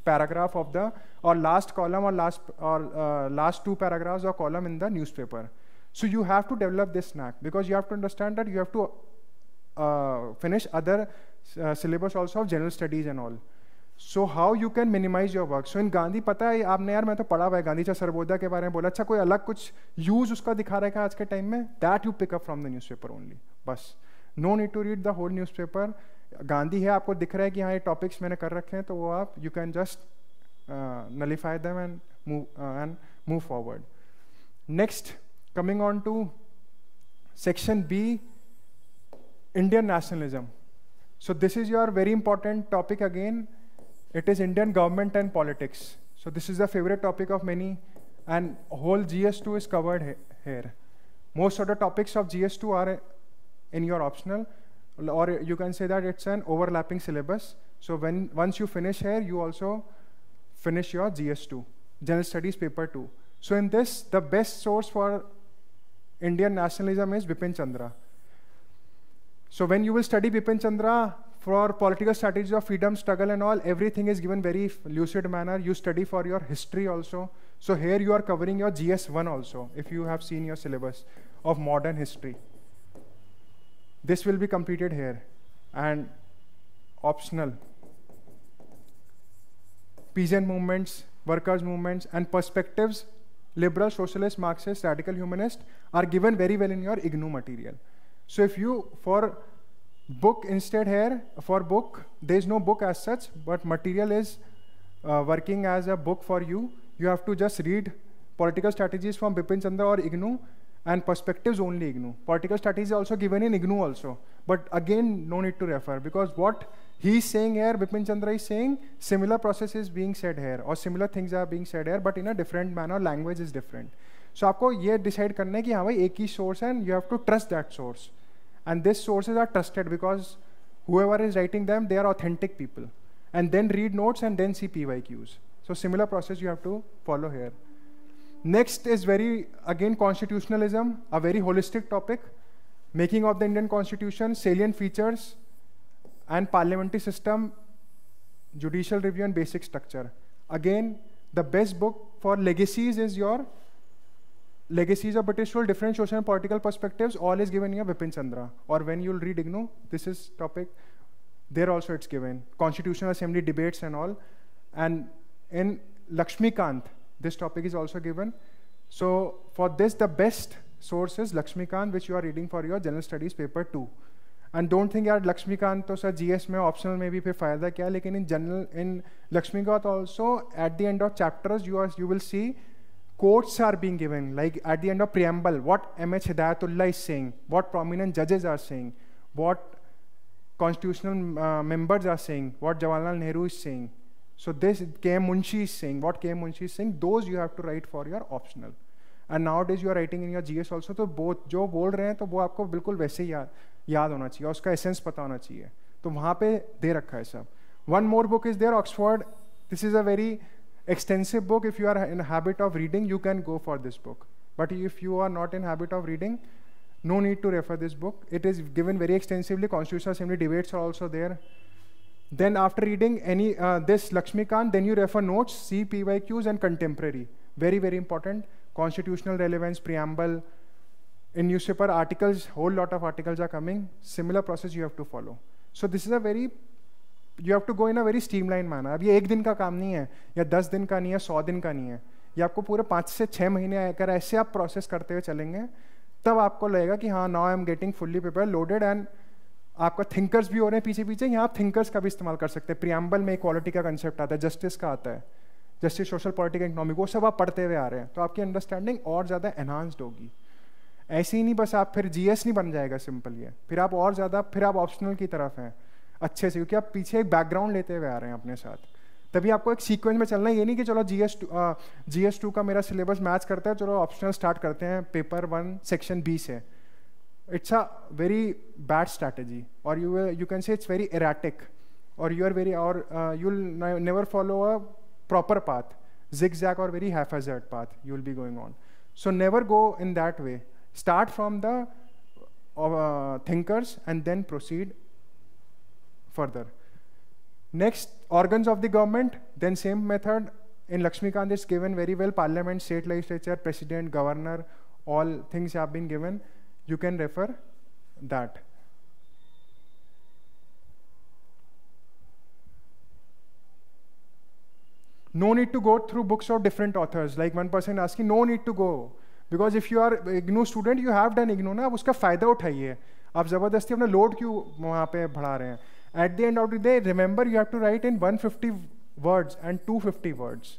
paragraph of the or last column or last or uh, last two paragraphs or column in the newspaper so you have to develop this knack because you have to understand that you have to uh, finish other uh, syllabus also of general studies and all so how you can minimize your work so in Gandhi पता है आपने यार मैं तो पढ़ा हुआ है गांधी चा सर्वोदय के बारे में बोला अच्छा कोई अलग कुछ यूज उसका दिखा रहा है आज के टाइम में that you pick up from the newspaper only बस no need to read the whole newspaper Gandhi है आपको दिख रहा है कि हाँ ये टॉपिक्स मैंने कर रखे हैं तो वो आप you can just nullify them and move and move forward next coming on to section B Indian nationalism so this is your very important topic again it is Indian government and politics so this is the favourite topic of many and whole G S two is covered here most of the topics of G S two are in your optional or you can say that it's an overlapping syllabus. So when once you finish here, you also finish your GS2, General Studies Paper 2. So in this, the best source for Indian nationalism is Bipin Chandra. So when you will study Bipin Chandra for political strategies of freedom, struggle and all, everything is given very lucid manner. You study for your history also. So here you are covering your GS1 also, if you have seen your syllabus of modern history this will be completed here and optional peasant movements workers movements and perspectives liberal socialist marxist radical humanist are given very well in your ignu material so if you for book instead here for book there is no book as such but material is uh, working as a book for you you have to just read political strategies from bipin chandra or ignu and perspectives only IGNU. Particle studies is also given in IGNU also. But again, no need to refer because what he's saying here, Vipin Chandra is saying similar process is being said here or similar things are being said here but in a different manner, language is different. So have to decide करना है कि हाँ source and you have to trust that source. And these sources are trusted because whoever is writing them, they are authentic people. And then read notes and then see PYQs. So similar process you have to follow here. Next is very, again, constitutionalism, a very holistic topic, making of the Indian constitution, salient features, and parliamentary system, judicial review, and basic structure. Again, the best book for legacies is your Legacies of British Rule, Different Social and Political Perspectives, all is given in your Vipin Chandra. Or when you'll read Igno, this is topic, there also it's given. Constitutional Assembly debates and all. And in Lakshmi Kant, this topic is also given. So for this, the best source is Lakshmikant, which you are reading for your general studies paper two. And don't think that तो sir GS में optional में भी फिर फायदा क्या in general, in general in Laxmikanth also at the end of you will see quotes are being given, like at the end of preamble, what M.H. Hidayatullah is saying, what prominent judges are saying, what constitutional uh, members are saying, what Jawaharlal Nehru is saying. So this K. Munshi is saying, what K. Munshi is saying, those you have to write for your optional. And nowadays you are writing in your GS also, so both, jo bol rahe hain, to wo aapko bilkul waise hi yaad ही याद याद होना चाहिए और उसका essence पता होना चाहिए तो वहाँ पे दे रखा है सब one more book is there Oxford this is a very extensive book if you are in habit of reading you can go for this book but if you are not in no need to refer this book it is given very extensively constitutional assembly debates are also there Then after reading any uh, this Lakshmikant, then you refer notes, see PYQs and contemporary. Very, very important. Constitutional relevance, preamble. In newspaper articles, whole lot of articles are coming. Similar process you have to follow. So this is a very you have to go in a very streamline माना अब ये एक दिन का काम नहीं है या दस दिन का नहीं है सौ दिन का नहीं है ये आपको पूरे पाँच से छः महीने अगर ऐसे आप प्रोसेस करते हुए चलेंगे तब आपको लगेगा कि हाँ now I am getting fully prepare loaded and आपका थिंकर्स भी हो रहे हैं पीछे पीछे यहाँ आप थिंकर्स का भी इस्तेमाल कर सकते हैं प्रियम्बल में इक्वालिटी का कंसेप्ट आता है जस्टिस का आता है जस्टिस सोशल पॉलिटिकल इकोनॉमिक वो सब आप पढ़ते हुए आ रहे हैं तो आपकी अंडरस्टैंडिंग और ज़्यादा एनहांस्ड होगी ऐसे ही नहीं बस आप फिर जीएस नहीं बन जाएगा सिंपल ये फिर आप और ज़्यादा फिर आप ऑप्शनल की तरफ हैं अच्छे से क्योंकि आप पीछे एक बैकग्राउंड लेते हुए आ रहे हैं अपने साथ तभी आपको एक सीक्वेंस में चलना है ये नहीं कि चलो G S two G S two का मेरा सिलेबस मैच करता है चलो ऑप्शनल स्टार्ट करते हैं पेपर वन सेक्शन बी से it's a very bad strategy or you will, you can say it's very erratic or you are very or uh, you'll never follow a proper path zigzag or very haphazard path you will be going on so never go in that way start from the uh, uh, thinkers and then proceed further next organs of the government then same method in lakshmikant is given very well parliament state legislature president governor all things have been given you can refer that. No need to go through books of different authors. Like one person asking, no need to go. Because if you are IGNOU student you have done IGNOU ना आप उसका फ़ायदा उठाइए आप ज़बरदस्ती अपना load क्यों वहाँ पे बढ़ा रहे हैं at the end of the day remember you have to write in 150 words and 250 words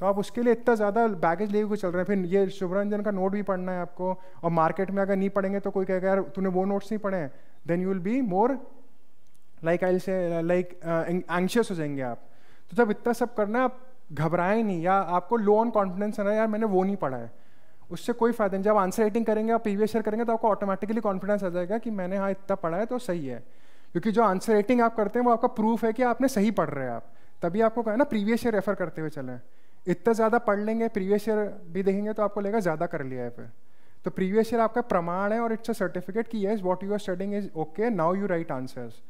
तो आप उसके लिए इतना ज़्यादा बैगेज लेके चल रहे हैं फिर ये शुभरंजन का नोट भी पढ़ना है आपको और मार्केट में अगर नहीं पढ़ेंगे तो कोई कहेगा यार तूने वो नोट्स नहीं पढ़े हैं then you will be more like I say like anxious हो जाएंगे आप तो जब इतना सब करना है आप घबराएं नहीं या आपको लो ऑन कॉन्फिडेंस रहना यार मैंने वो नहीं पढ़ा है उससे कोई फायदा नहीं जब आंसर राइटिंग करेंगे आप प्रीवियस ईयर करेंगे तो आपको ऑटोमेटिकली कॉन्फिडेंस आ जाएगा कि मैंने हाँ इतना पढ़ा है तो सही है क्योंकि जो आंसर राइटिंग आप करते हैं वो आपका प्रूफ है कि आपने सही पढ़ रहे हैं आप तभी आपको कहा ना प्रीवियस ईयर रेफर करते हुए चले इतना ज़्यादा पढ़ लेंगे प्रीवियस ईयर भी देखेंगे तो आपको लगेगा ज़्यादा कर लिया है फिर तो प्रीवियस ईयर आपका प्रमाण है और इट्स अ सर्टिफिकेट कि yes what you are studying is okay now you write answers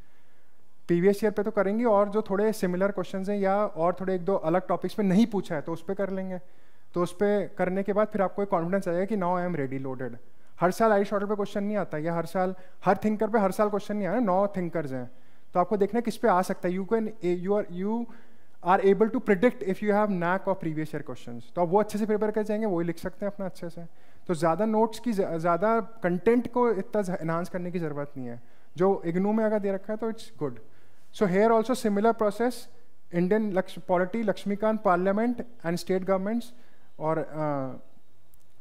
previous year पे तो करेंगे और जो थोड़े सिमिलर क्वेश्चन हैं या और थोड़े एक दो अलग टॉपिक्स पे नहीं पूछा है तो उस पर कर लेंगे तो उस पर करने के बाद फिर आपको एक कॉन्फिडेंस आएगा कि now I am ready loaded हर साल आई शॉर्टर पर क्वेश्चन नहीं आता या हर साल हर थिंकर पे हर साल क्वेश्चन नहीं आया नौ थिंकर्स हैं तो आपको देखना किस पे आ सकता है you can you are you are able to predict if you have knack of previous year question तो आप वो अच्छे से प्रिपेयर कर जाएंगे वही लिख सकते हैं अपना अच्छे से तो ज़्यादा नोट्स की ज़्यादा कंटेंट को इतना इन्हांस करने की ज़रूरत नहीं है जो इग्नू में अगर दे रखा है तो it's good so here also similar process Indian polity Laxmikanth parliament and state governments और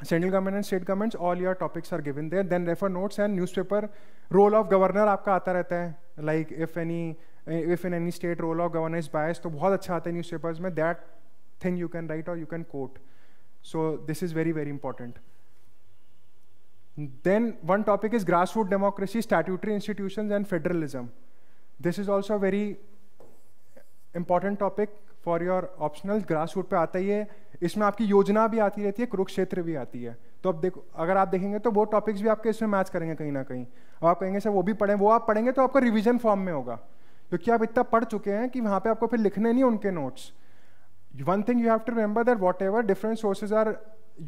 central government and state governments all your topics are given there then refer notes and newspaper role of governor आपका आता रहता है like if any if in any state role of governance bias तो बहुत अच्छा आता है न्यूज़ पेपर्स में that thing you can write और you can coat so this is very very important then one topic is grass root democracy statutory institution and federalism this is also very important topic for your optional grass root पर आता ही है इसमें आपकी योजना भी आती रहती है कुरुक्षेत्र भी आती है तो अब देखो अगर आप देखेंगे तो वो टॉपिक्स भी आपके इसमें मैच करेंगे कहीं ना कहीं अब आप कहेंगे सर वो भी पढ़ें वो आप पढ़ेंगे तो आपका रिविजन फॉर्म में होगा तो क्योंकि आप इतना पढ़ चुके हैं कि वहां पे आपको फिर लिखने नहीं उनके notes one thing you have to remember that whatever different sources are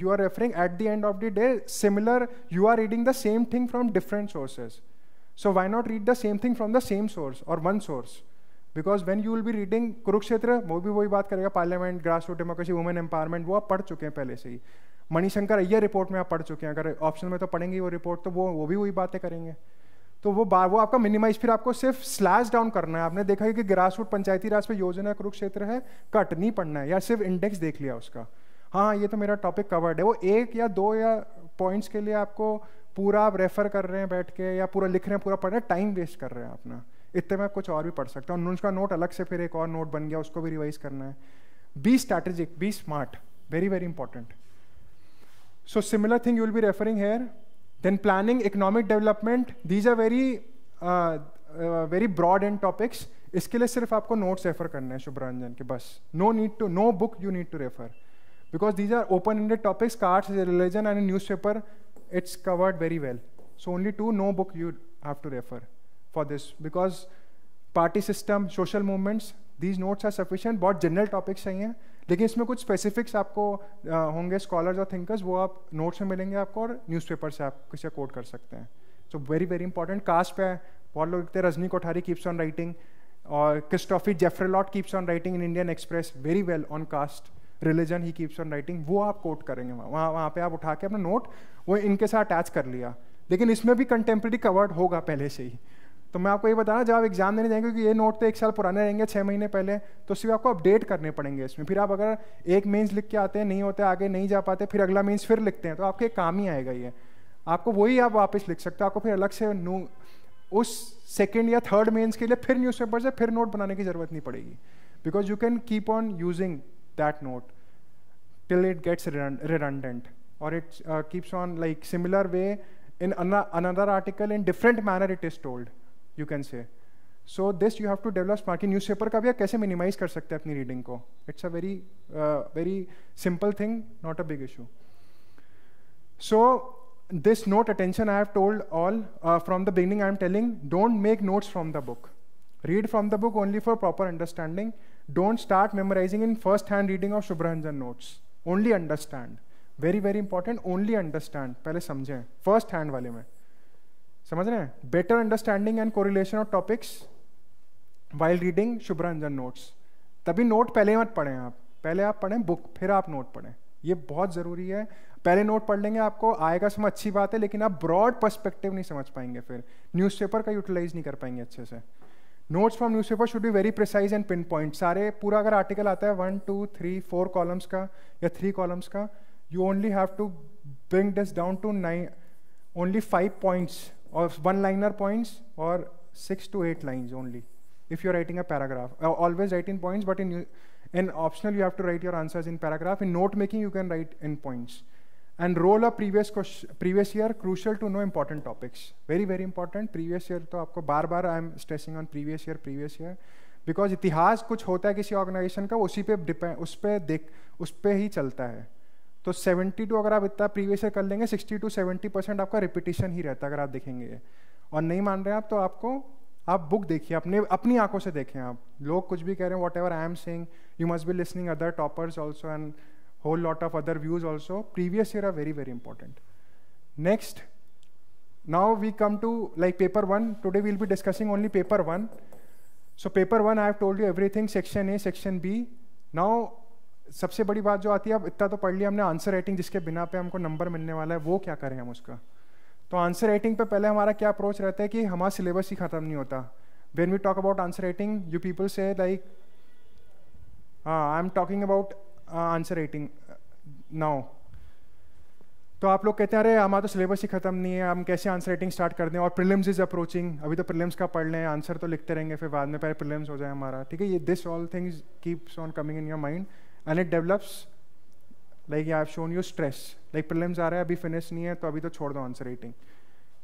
you are referring at the end of the day similar you are reading the same thing from different sources so why not read the same thing from the same source और one source because when you will be reading Kurukshetra वो भी वही बात करेगा parliament grass root democracy women empowerment वो आप पढ़ चुके हैं पहले से ही मणिशंकर अय्यर रिपोर्ट में आप पढ़ चुके हैं अगर ऑप्शन में तो पढ़ेंगे वो रिपोर्ट तो वो वो भी वही बातें करेंगे तो वो बार वो आपका मिनिमाइज फिर आपको सिर्फ स्लैश डाउन करना है आपने देखा है कि ग्रास रूट पंचायती राज पे योजना कुरुक्षेत्र है कट नहीं पढ़ना है या सिर्फ इंडेक्स देख लिया उसका हाँ ये तो मेरा टॉपिक कवर्ड है वो एक या दो या पॉइंट्स के लिए आपको पूरा आप रेफर कर रहे हैं बैठ के या पूरा लिख रहे हैं पूरा पढ़ रहे हैं टाइम वेस्ट कर रहे हैं अपना इतने में कुछ और भी पढ़ सकते हैं उसका नोट अलग से फिर एक और नोट बन गया उसको भी रिवाइज करना है be strategic be smart very very important so similar thing you will be referring here Then planning, economic development, these are very very uh, broad uh, very topics end इसके लिए सिर्फ आपको नोट्स रेफर करने हैं रंजन के बस no need to no book you need to refer because these are open ended topics cards religion and news paper it's covered very well so only to no book you have to refer for this because party system social movements these notes are sufficient बहुत general topics चाहिए लेकिन इसमें कुछ specifics आपको होंगे scholars और thinkers वो आप नोट्स में मिलेंगे आपको और न्यूज़पेपर से आप किसे कोट कर सकते हैं so very very important caste पे बहुत लोग लिखते हैं Rajni Kothari keeps on writing और Christophe Jaffrelot keeps on writing in Indian Express very well on caste religion he keeps on writing वो आप कोट करेंगे वहाँ वहाँ वहाँ पर आप उठा के अपना नोट वो इनके साथ अटैच कर लिया लेकिन इसमें भी कंटेम्प्रेरी कवर्ड होगा पहले से ही तो मैं आपको ये बता रहा जब आप एग्जाम देने जाएंगे क्योंकि ये नोट तो एक साल पुराने रहेंगे छः महीने पहले तो सिर्फ आपको अपडेट करने पड़ेंगे इसमें फिर आप अगर एक मेंस लिख के आते हैं नहीं होते आगे नहीं जा पाते फिर अगला मेंस फिर लिखते हैं तो आपके काम ही आएगा ये आपको वही आप वापस लिख सकते हो आपको फिर अलग से नू उस सेकेंड या थर्ड मेन्स के लिए फिर न्यूज़पेपर से फिर नोट बनाने की ज़रूरत नहीं पड़ेगी because you can keep on using that note till it gets redundant और it keeps on like similar way in another article in different manner it is told you can say so this you have to develop smartly news paper का भी आप कैसे minimise कर सकते हैं अपनी reading को it's a very very simple thing not a big issue so this note attention I have told all from the beginning I am telling don't make notes from the book read from the book only for proper understanding don't start memorising in first hand reading of Shubhranjan notes only understand very very important only understand पहले समझें first hand वाले में समझ रहे हैं better understanding and correlation of topics while reading Shubhranjan notes तभी note पहले मत पढ़ें आप पहले आप पढ़ें बुक फिर आप नोट पढ़ें ये बहुत ज़रूरी है पहले नोट पढ़ लेंगे आपको आएगा समझ अच्छी बात है लेकिन आप ब्रॉड पर्सपेक्टिव नहीं समझ पाएंगे फिर न्यूज़पेपर का यूटिलाइज नहीं कर पाएंगे अच्छे से notes from newspaper should be very precise and pin point सारे पूरा अगर आर्टिकल आता है one two three four columns का या थ्री कॉलम्स का you only have to bring this down to nine only five points or one liner points or six to eight lines only if you're writing a paragraph uh, always write in points but in in optional you have to write your answers in paragraph in note making you can write in points and roll up previous previous year crucial to know important topics very very important previous year तो आपको बार बार I am stressing on previous year previous year because इतिहास कुछ होता है किसी organisation का उसी पे डिपेंड उस पर देख उस पर ही चलता है तो 72 अगर आप इतना प्रीवियस ईयर कर लेंगे 60 टू 70 परसेंट आपका रिपीटेशन ही रहता है अगर आप देखेंगे और नहीं मान रहे आप तो आपको आप बुक देखिए अपने अपनी आंखों से देखें आप लोग कुछ भी कह रहे हैं whatever I am saying you must be listening other toppers also and whole lot of other views also previous year are very very important next now we come to like paper one today we'll be discussing only paper one so paper one I have told you everything section A section B now सबसे बड़ी बात जो आती है अब इतना तो पढ़ लिया हमने आंसर राइटिंग जिसके बिना पे हमको नंबर मिलने वाला है वो क्या करें हम उसका तो आंसर राइटिंग पे पहले हमारा क्या अप्रोच रहता है कि हमारा सिलेबस ही ख़त्म नहीं होता when we talk about answer writing you people say like I am talking about answer writing now तो आप लोग कहते हैं अरे हमारा तो सिलेबस ही खत्म नहीं है हम कैसे आंसर राइटिंग स्टार्ट कर दें और प्रिलिम्स इज अप्रोचिंग अभी तो प्रिलिम्स का पढ़ लें आंसर तो लिखते रहेंगे फिर बाद में पहले प्रिलिम्स हो जाए हमारा ठीक है ये this all things keeps on coming in your mind and it develops like I have shown you stress. Like prelims are abhi finished nahi hai, to abhi to chhod answer rating.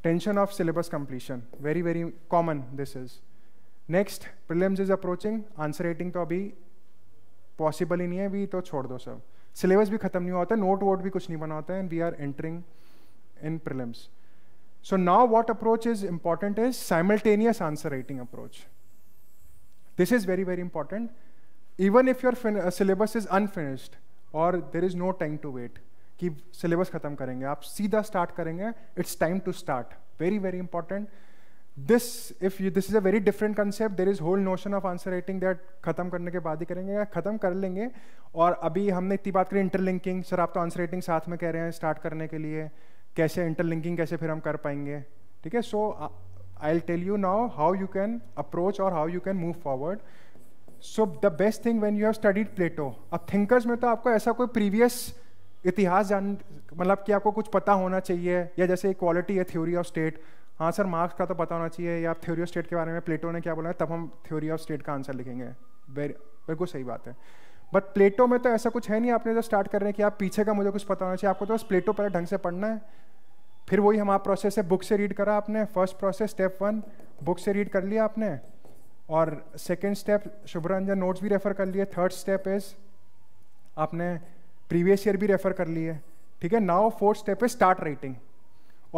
Tension of syllabus completion. Very, very common this is. Next, Problems is approaching. Answer rating to abhi possible hi nahi hai, bhi to chhod do Syllabus bhi khatam nahi hota, note word bhi kuch nahi and we are entering in prelims. So now what approach is important is simultaneous answer rating approach. This is very, very important. Even if your syllabus is unfinished और there is no time to wait कि syllabus खत्म करेंगे आप सीधा start करेंगे it's time to start very very important this if you this is a very different concept there is whole notion of answer writing that खत्म करने के बाद ही करेंगे या खत्म कर लेंगे और अभी हमने इतनी बात करी इंटरलिंकिंग सर आप तो आंसर राइटिंग साथ में कह रहे हैं स्टार्ट करने के लिए कैसे इंटरलिंकिंग कैसे फिर हम कर पाएंगे ठीक है so I tell you now how you can approach और how you can move forward so the best thing when you have studied Plato अब थिंकर्स में तो आपको ऐसा कोई प्रीवियस इतिहास जान मतलब कि आपको कुछ पता होना चाहिए या जैसे इक्वालिटी है थ्योरी ऑफ स्टेट हाँ सर मार्क्स का तो पता होना चाहिए या थ्योरी ऑफ स्टेट के बारे में प्लेटो ने क्या बोला है तब हम थ्योरी ऑफ स्टेट का आंसर लिखेंगे वेरी बिल्कुल सही बात है बट प्लेटो में तो ऐसा कुछ है नहीं आपने जो स्टार्ट कर रहे हैं कि आप पीछे का मुझे कुछ पता होना चाहिए आपको तो बस प्लेटो पहले ढंग से पढ़ना है फिर वही हमारा प्रोसेस है बुक से रीड करा आपने first process step one book से रीड कर लिया आपने और सेकेंड स्टेप शुभरंजन नोट्स भी रेफ़र कर लिए थर्ड स्टेप इज़ आपने प्रीवियस ईयर भी रेफ़र कर लिए ठीक है now fourth step is start writing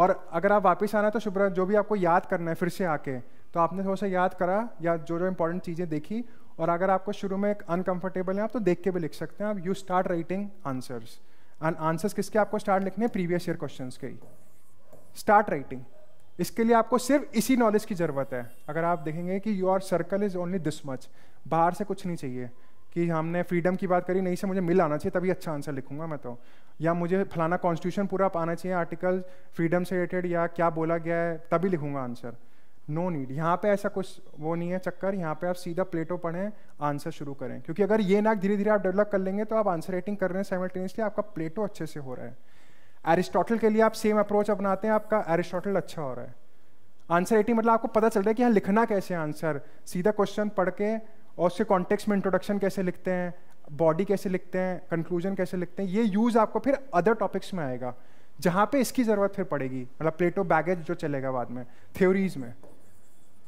और अगर आप वापस आना है तो शुभ जो भी आपको याद करना है फिर से आके तो आपने थोड़ा सा याद करा या जो जो इंपॉर्टेंट चीज़ें देखी और अगर आपको शुरू में अनकंफर्टेबल है आप तो देख के भी लिख सकते हैं आप you start writing answers and answers किसके आपको स्टार्ट लिखने प्रीवियस ईयर क्वेश्चन के ही स्टार्ट राइटिंग इसके लिए आपको सिर्फ इसी नॉलेज की ज़रूरत है अगर आप देखेंगे कि your circle is only this much बाहर से कुछ नहीं चाहिए कि हमने फ्रीडम की बात करी नहीं से मुझे मिल आना चाहिए तभी अच्छा आंसर लिखूंगा मैं तो या मुझे फलाना कॉन्स्टिट्यूशन पूरा आना चाहिए आर्टिकल फ्रीडम से रिलेटेड या क्या बोला गया है तभी लिखूंगा आंसर नो नीड यहाँ पे ऐसा कुछ वो नहीं है चक्कर यहाँ पे आप सीधा प्लेटो पढ़ें आंसर शुरू करें क्योंकि अगर ये नाक धीरे धीरे आप डेवलप कर लेंगे तो आप आंसर राइटिंग कर रहे हैं साइमल्टेनियसली आपका प्लेटो अच्छे से हो रहा है एरिस्टोटल के लिए आप सेम अप्रोच अपनाते हैं आपका एरिस्टोटल अच्छा हो रहा है आंसर एटी मतलब आपको पता चल रहा है कि यहाँ लिखना कैसे आंसर सीधा क्वेश्चन पढ़ के और उसके कॉन्टेक्स्ट में इंट्रोडक्शन कैसे लिखते हैं बॉडी कैसे लिखते हैं कंक्लूजन कैसे लिखते हैं ये यूज़ आपको फिर अदर टॉपिक्स में आएगा जहां पे इसकी ज़रूरत फिर पड़ेगी मतलब प्लेटो बैगेज जो चलेगा बाद में थ्योरीज में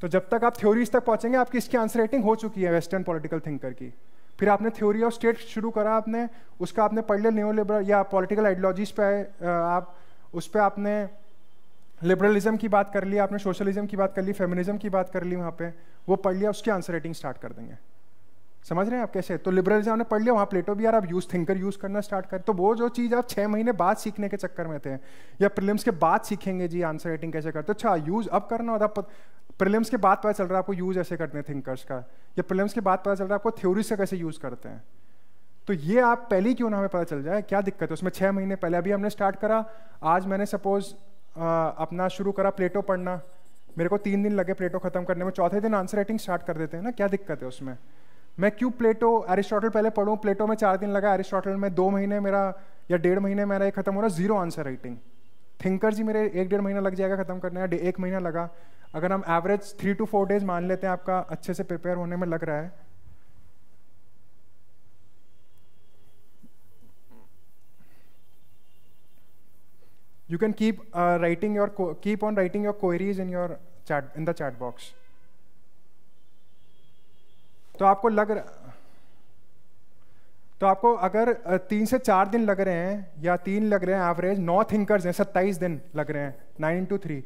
तो जब तक आप थ्योरीज तक पहुंचेंगे आपकी इसकी आंसर रेटिंग हो चुकी है वेस्टर्न पॉलिटिकल थिंकर की फिर आपने थ्योरी ऑफ स्टेट शुरू करा आपने उसका आपने पढ़ लिया न्यू लिबरल या पॉलिटिकल आइडियोलॉजीज पे आप उस पर आपने लिबरलिज्म की बात कर ली आपने सोशलिज्म की बात कर ली फेमिनिज्म की बात कर ली वहाँ पे वो पढ़ लिया उसकी आंसर राइटिंग स्टार्ट कर देंगे समझ रहे हैं आप कैसे तो लिबरलिज्म आपने पढ़ लिया वहाँ प्लेटो भी यार आप यूज थिंकर यूज करना स्टार्ट कर तो वो जो चीज़ आप छः महीने बाद सीखने के चक्कर में थे या प्रिलिम्स के बाद सीखेंगे जी आंसर राइटिंग कैसे करते अच्छा यूज अब करना होता प्रिलिम्स के बाद पता चल रहा है आपको यूज़ ऐसे करते हैं थिंकर्स का या प्रिलिम्स के बाद पता चल रहा है आपको थ्योरी से कैसे यूज़ करते हैं तो ये आप पहले क्यों ना हमें पता चल जाए क्या दिक्कत है उसमें छः महीने पहले अभी हमने स्टार्ट करा आज मैंने सपोज अपना शुरू करा प्लेटो पढ़ना मेरे को तीन दिन लगे प्लेटो खत्म करने में चौथे दिन आंसर राइटिंग स्टार्ट कर देते हैं ना क्या दिक्कत है उसमें मैं क्यों प्लेटो एरिस्टोटल पहले पढ़ूँ प्लेटो में चार दिन लगा एरिस्टोटल में दो महीने मेरा या डेढ़ महीने मेरा ये खत्म हो रहा जीरो आंसर राइटिंग थिंकर जी मेरे एक डेढ़ महीना लग जाएगा ख़त्म करने में एक महीना लगा अगर हम average three two four days मान लेते हैं आपका अच्छे से प्रिपेयर होने में लग रहा है you can keep writing your keep on writing your queries in your chat in the chat box तो आपको लग रहा तो आपको अगर तीन से चार दिन लग रहे हैं या तीन लग रहे हैं एवरेज नौ थिंकर्स हैं सत्ताईस दिन लग रहे हैं नाइन टू थ्री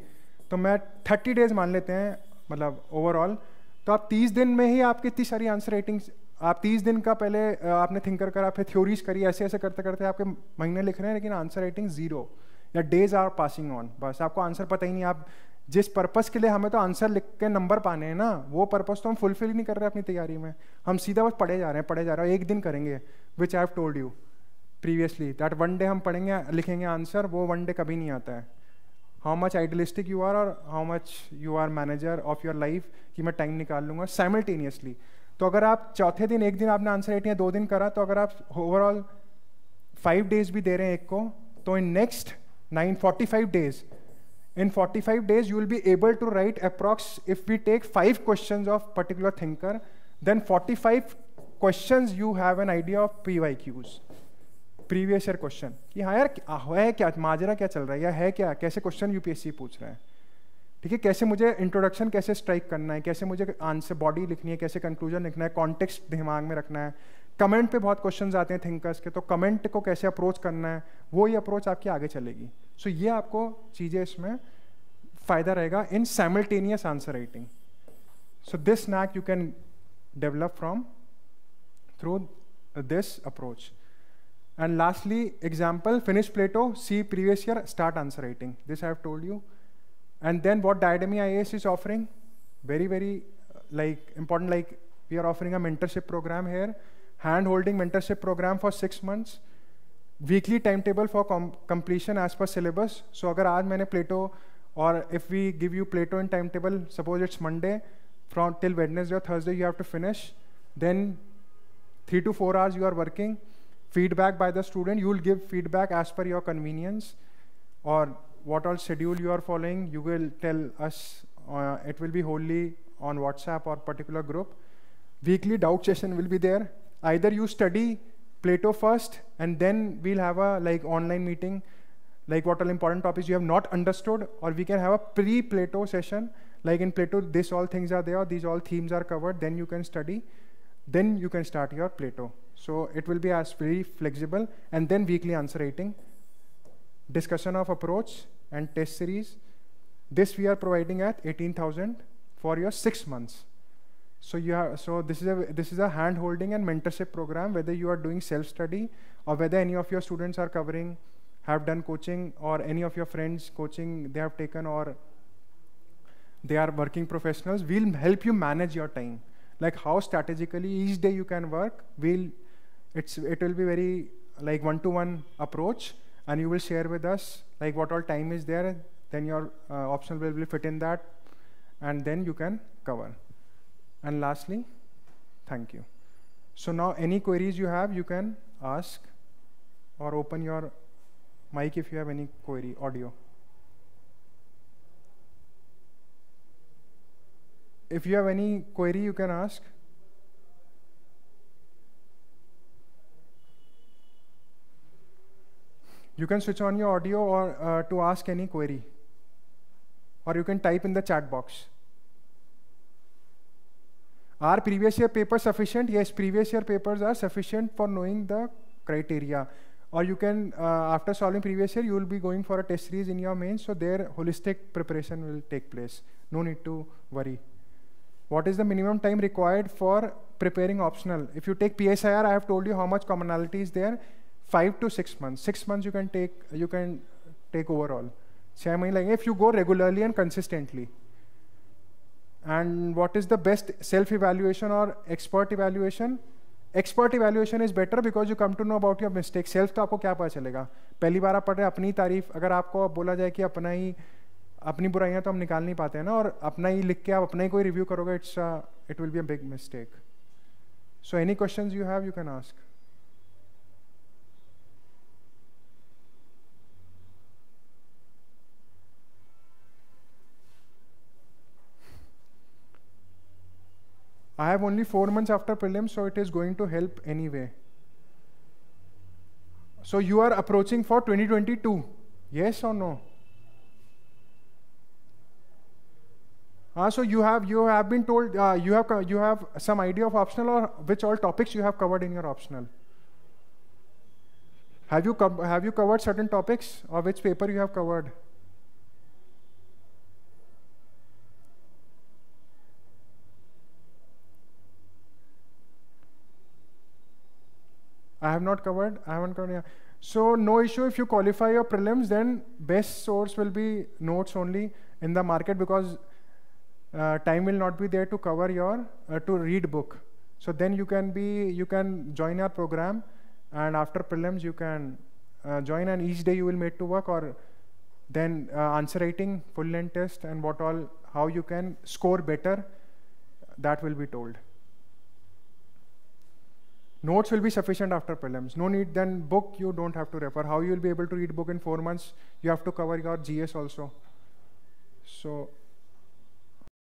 तो मैं थर्टी डेज मान लेते हैं मतलब ओवरऑल तो आप तीस दिन में ही आपकी इतनी सारी आंसर रेटिंग्स आप तीस दिन का पहले आपने थिंकर करा फिर थ्योरीज करी ऐसे ऐसे करते करते आपके महीने लिख रहे हैं लेकिन आंसर रेटिंग ज़ीरो या डेज आर पासिंग ऑन बस आपको आंसर पता ही नहीं आप जिस पर्पस के लिए हमें तो आंसर लिख के नंबर पाने हैं ना वो पर्पस तो हम फुलफिल ही नहीं कर रहे अपनी तैयारी में हम सीधा बस पढ़े जा रहे हैं पढ़े जा रहे हैं एक दिन करेंगे which I have told you previously that one day हम पढ़ेंगे लिखेंगे आंसर वो वन डे कभी नहीं आता है how much idealistic you are और how much you are manager of your life कि मैं टाइम निकाल लूंगा साइमल्टेनियसली तो अगर आप चौथे दिन एक दिन आपने आंसर एट या दो दिन करा तो अगर आप ओवरऑल फाइव डेज भी दे रहे हैं एक को तो in next nine forty five days in 45 days you will be able to write approx if we take five questions of particular thinker then 45 questions you have an idea of pyqs previous year question कि हाँ यार है क्या माजरा क्या चल रहा है या है क्या कैसे क्वेश्चन यूपीएससी पूछ रहे हैं ठीक है कैसे मुझे इंट्रोडक्शन कैसे स्ट्राइक करना है कैसे मुझे आंसर बॉडी लिखनी है कैसे कंक्लूजन लिखना है कॉन्टेक्स्ट दिमाग में रखना है कमेंट पे बहुत क्वेश्चन आते हैं थिंकर्स के तो कमेंट को कैसे अप्रोच करना है वो ये अप्रोच आपकी आगे चलेगी सो so, ये आपको चीज़ें इसमें फ़ायदा रहेगा in simultaneous answer writing so this knack you can develop from through this approach and lastly example finish Plato see previous year start answer writing this I have told you and then what डायडमी I S is offering very very like important like we are offering a mentorship program here hand holding mentorship program for six months, weekly timetable for completion as per syllabus. Syllabus so अगर or if we give you Plato and timetable, suppose it's Monday from till Wednesday or Thursday you have to finish, then three to four hours you are working, feedback by the student, you will give feedback as per your convenience or what all schedule you are following, you will tell us, uh, it will be wholly on WhatsApp or particular group. Weekly doubt session will be there either you study Plato first and then we'll have a like online meeting like what are important topics you have not understood or we can have a pre-Plato session like in Plato this all things are there these all themes are covered then you can study then you can start your Plato so it will be as very flexible and then weekly answer rating discussion of approach and test series this we are providing at 18,000 for your six months so you have so this is a this is a hand holding and mentorship program whether you are doing self study or whether any of your students are covering have done coaching or any of your friends coaching they have taken or they are working professionals we'll help you manage your time like how strategically each day you can work we'll it's it will be very like one to one approach and you will share with us like what all time is there then your uh, optional will be fit in that and then you can cover and lastly, thank you. So now any queries you have, you can ask or open your mic if you have any query, audio. If you have any query, you can ask. You can switch on your audio or uh, to ask any query. Or you can type in the chat box. Are previous year papers sufficient? Yes, previous year papers are sufficient for knowing the criteria. Or you can, uh, after solving previous year, you will be going for a test series in your mains, so their holistic preparation will take place. No need to worry. What is the minimum time required for preparing optional? If you take PSIR, I have told you how much commonality is there. Five to six months. Six months you can take, you can take overall. छः महीने लगेंगे if you go regularly and and what is the best self-evaluation or expert evaluation expert evaluation is better because you come to know about your mistake self तो आपको क्या पता चलेगा पहली बार आप पढ़ रहे अपनी तारीफ अगर आपको अब बोला जाए कि अपना ही अपनी बुराइयाँ तो हम निकाल नहीं पाते हैं ना और अपना ही लिख के आप अपना ही कोई रिव्यू करोगे it's it will be a big mistake so any question you have you can ask I have only four months after prelims, so it is going to help anyway. So you are approaching for 2022, yes or no? Uh, so you have you have been told uh, you have you have some idea of optional or which all topics you have covered in your optional. Have you have you covered certain topics or which paper you have covered? I have not covered. I haven't covered. Yeah. So no issue if you qualify your prelims, then best source will be notes only in the market because uh, time will not be there to cover your uh, to read book. So then you can be you can join our program, and after prelims you can uh, join, and each day you will made to work or then uh, answer writing, full length test, and what all how you can score better. That will be told. Notes will be sufficient after prelims. No need then book you don't have to refer. How you will be able to read book in four months? You have to cover your GS also. So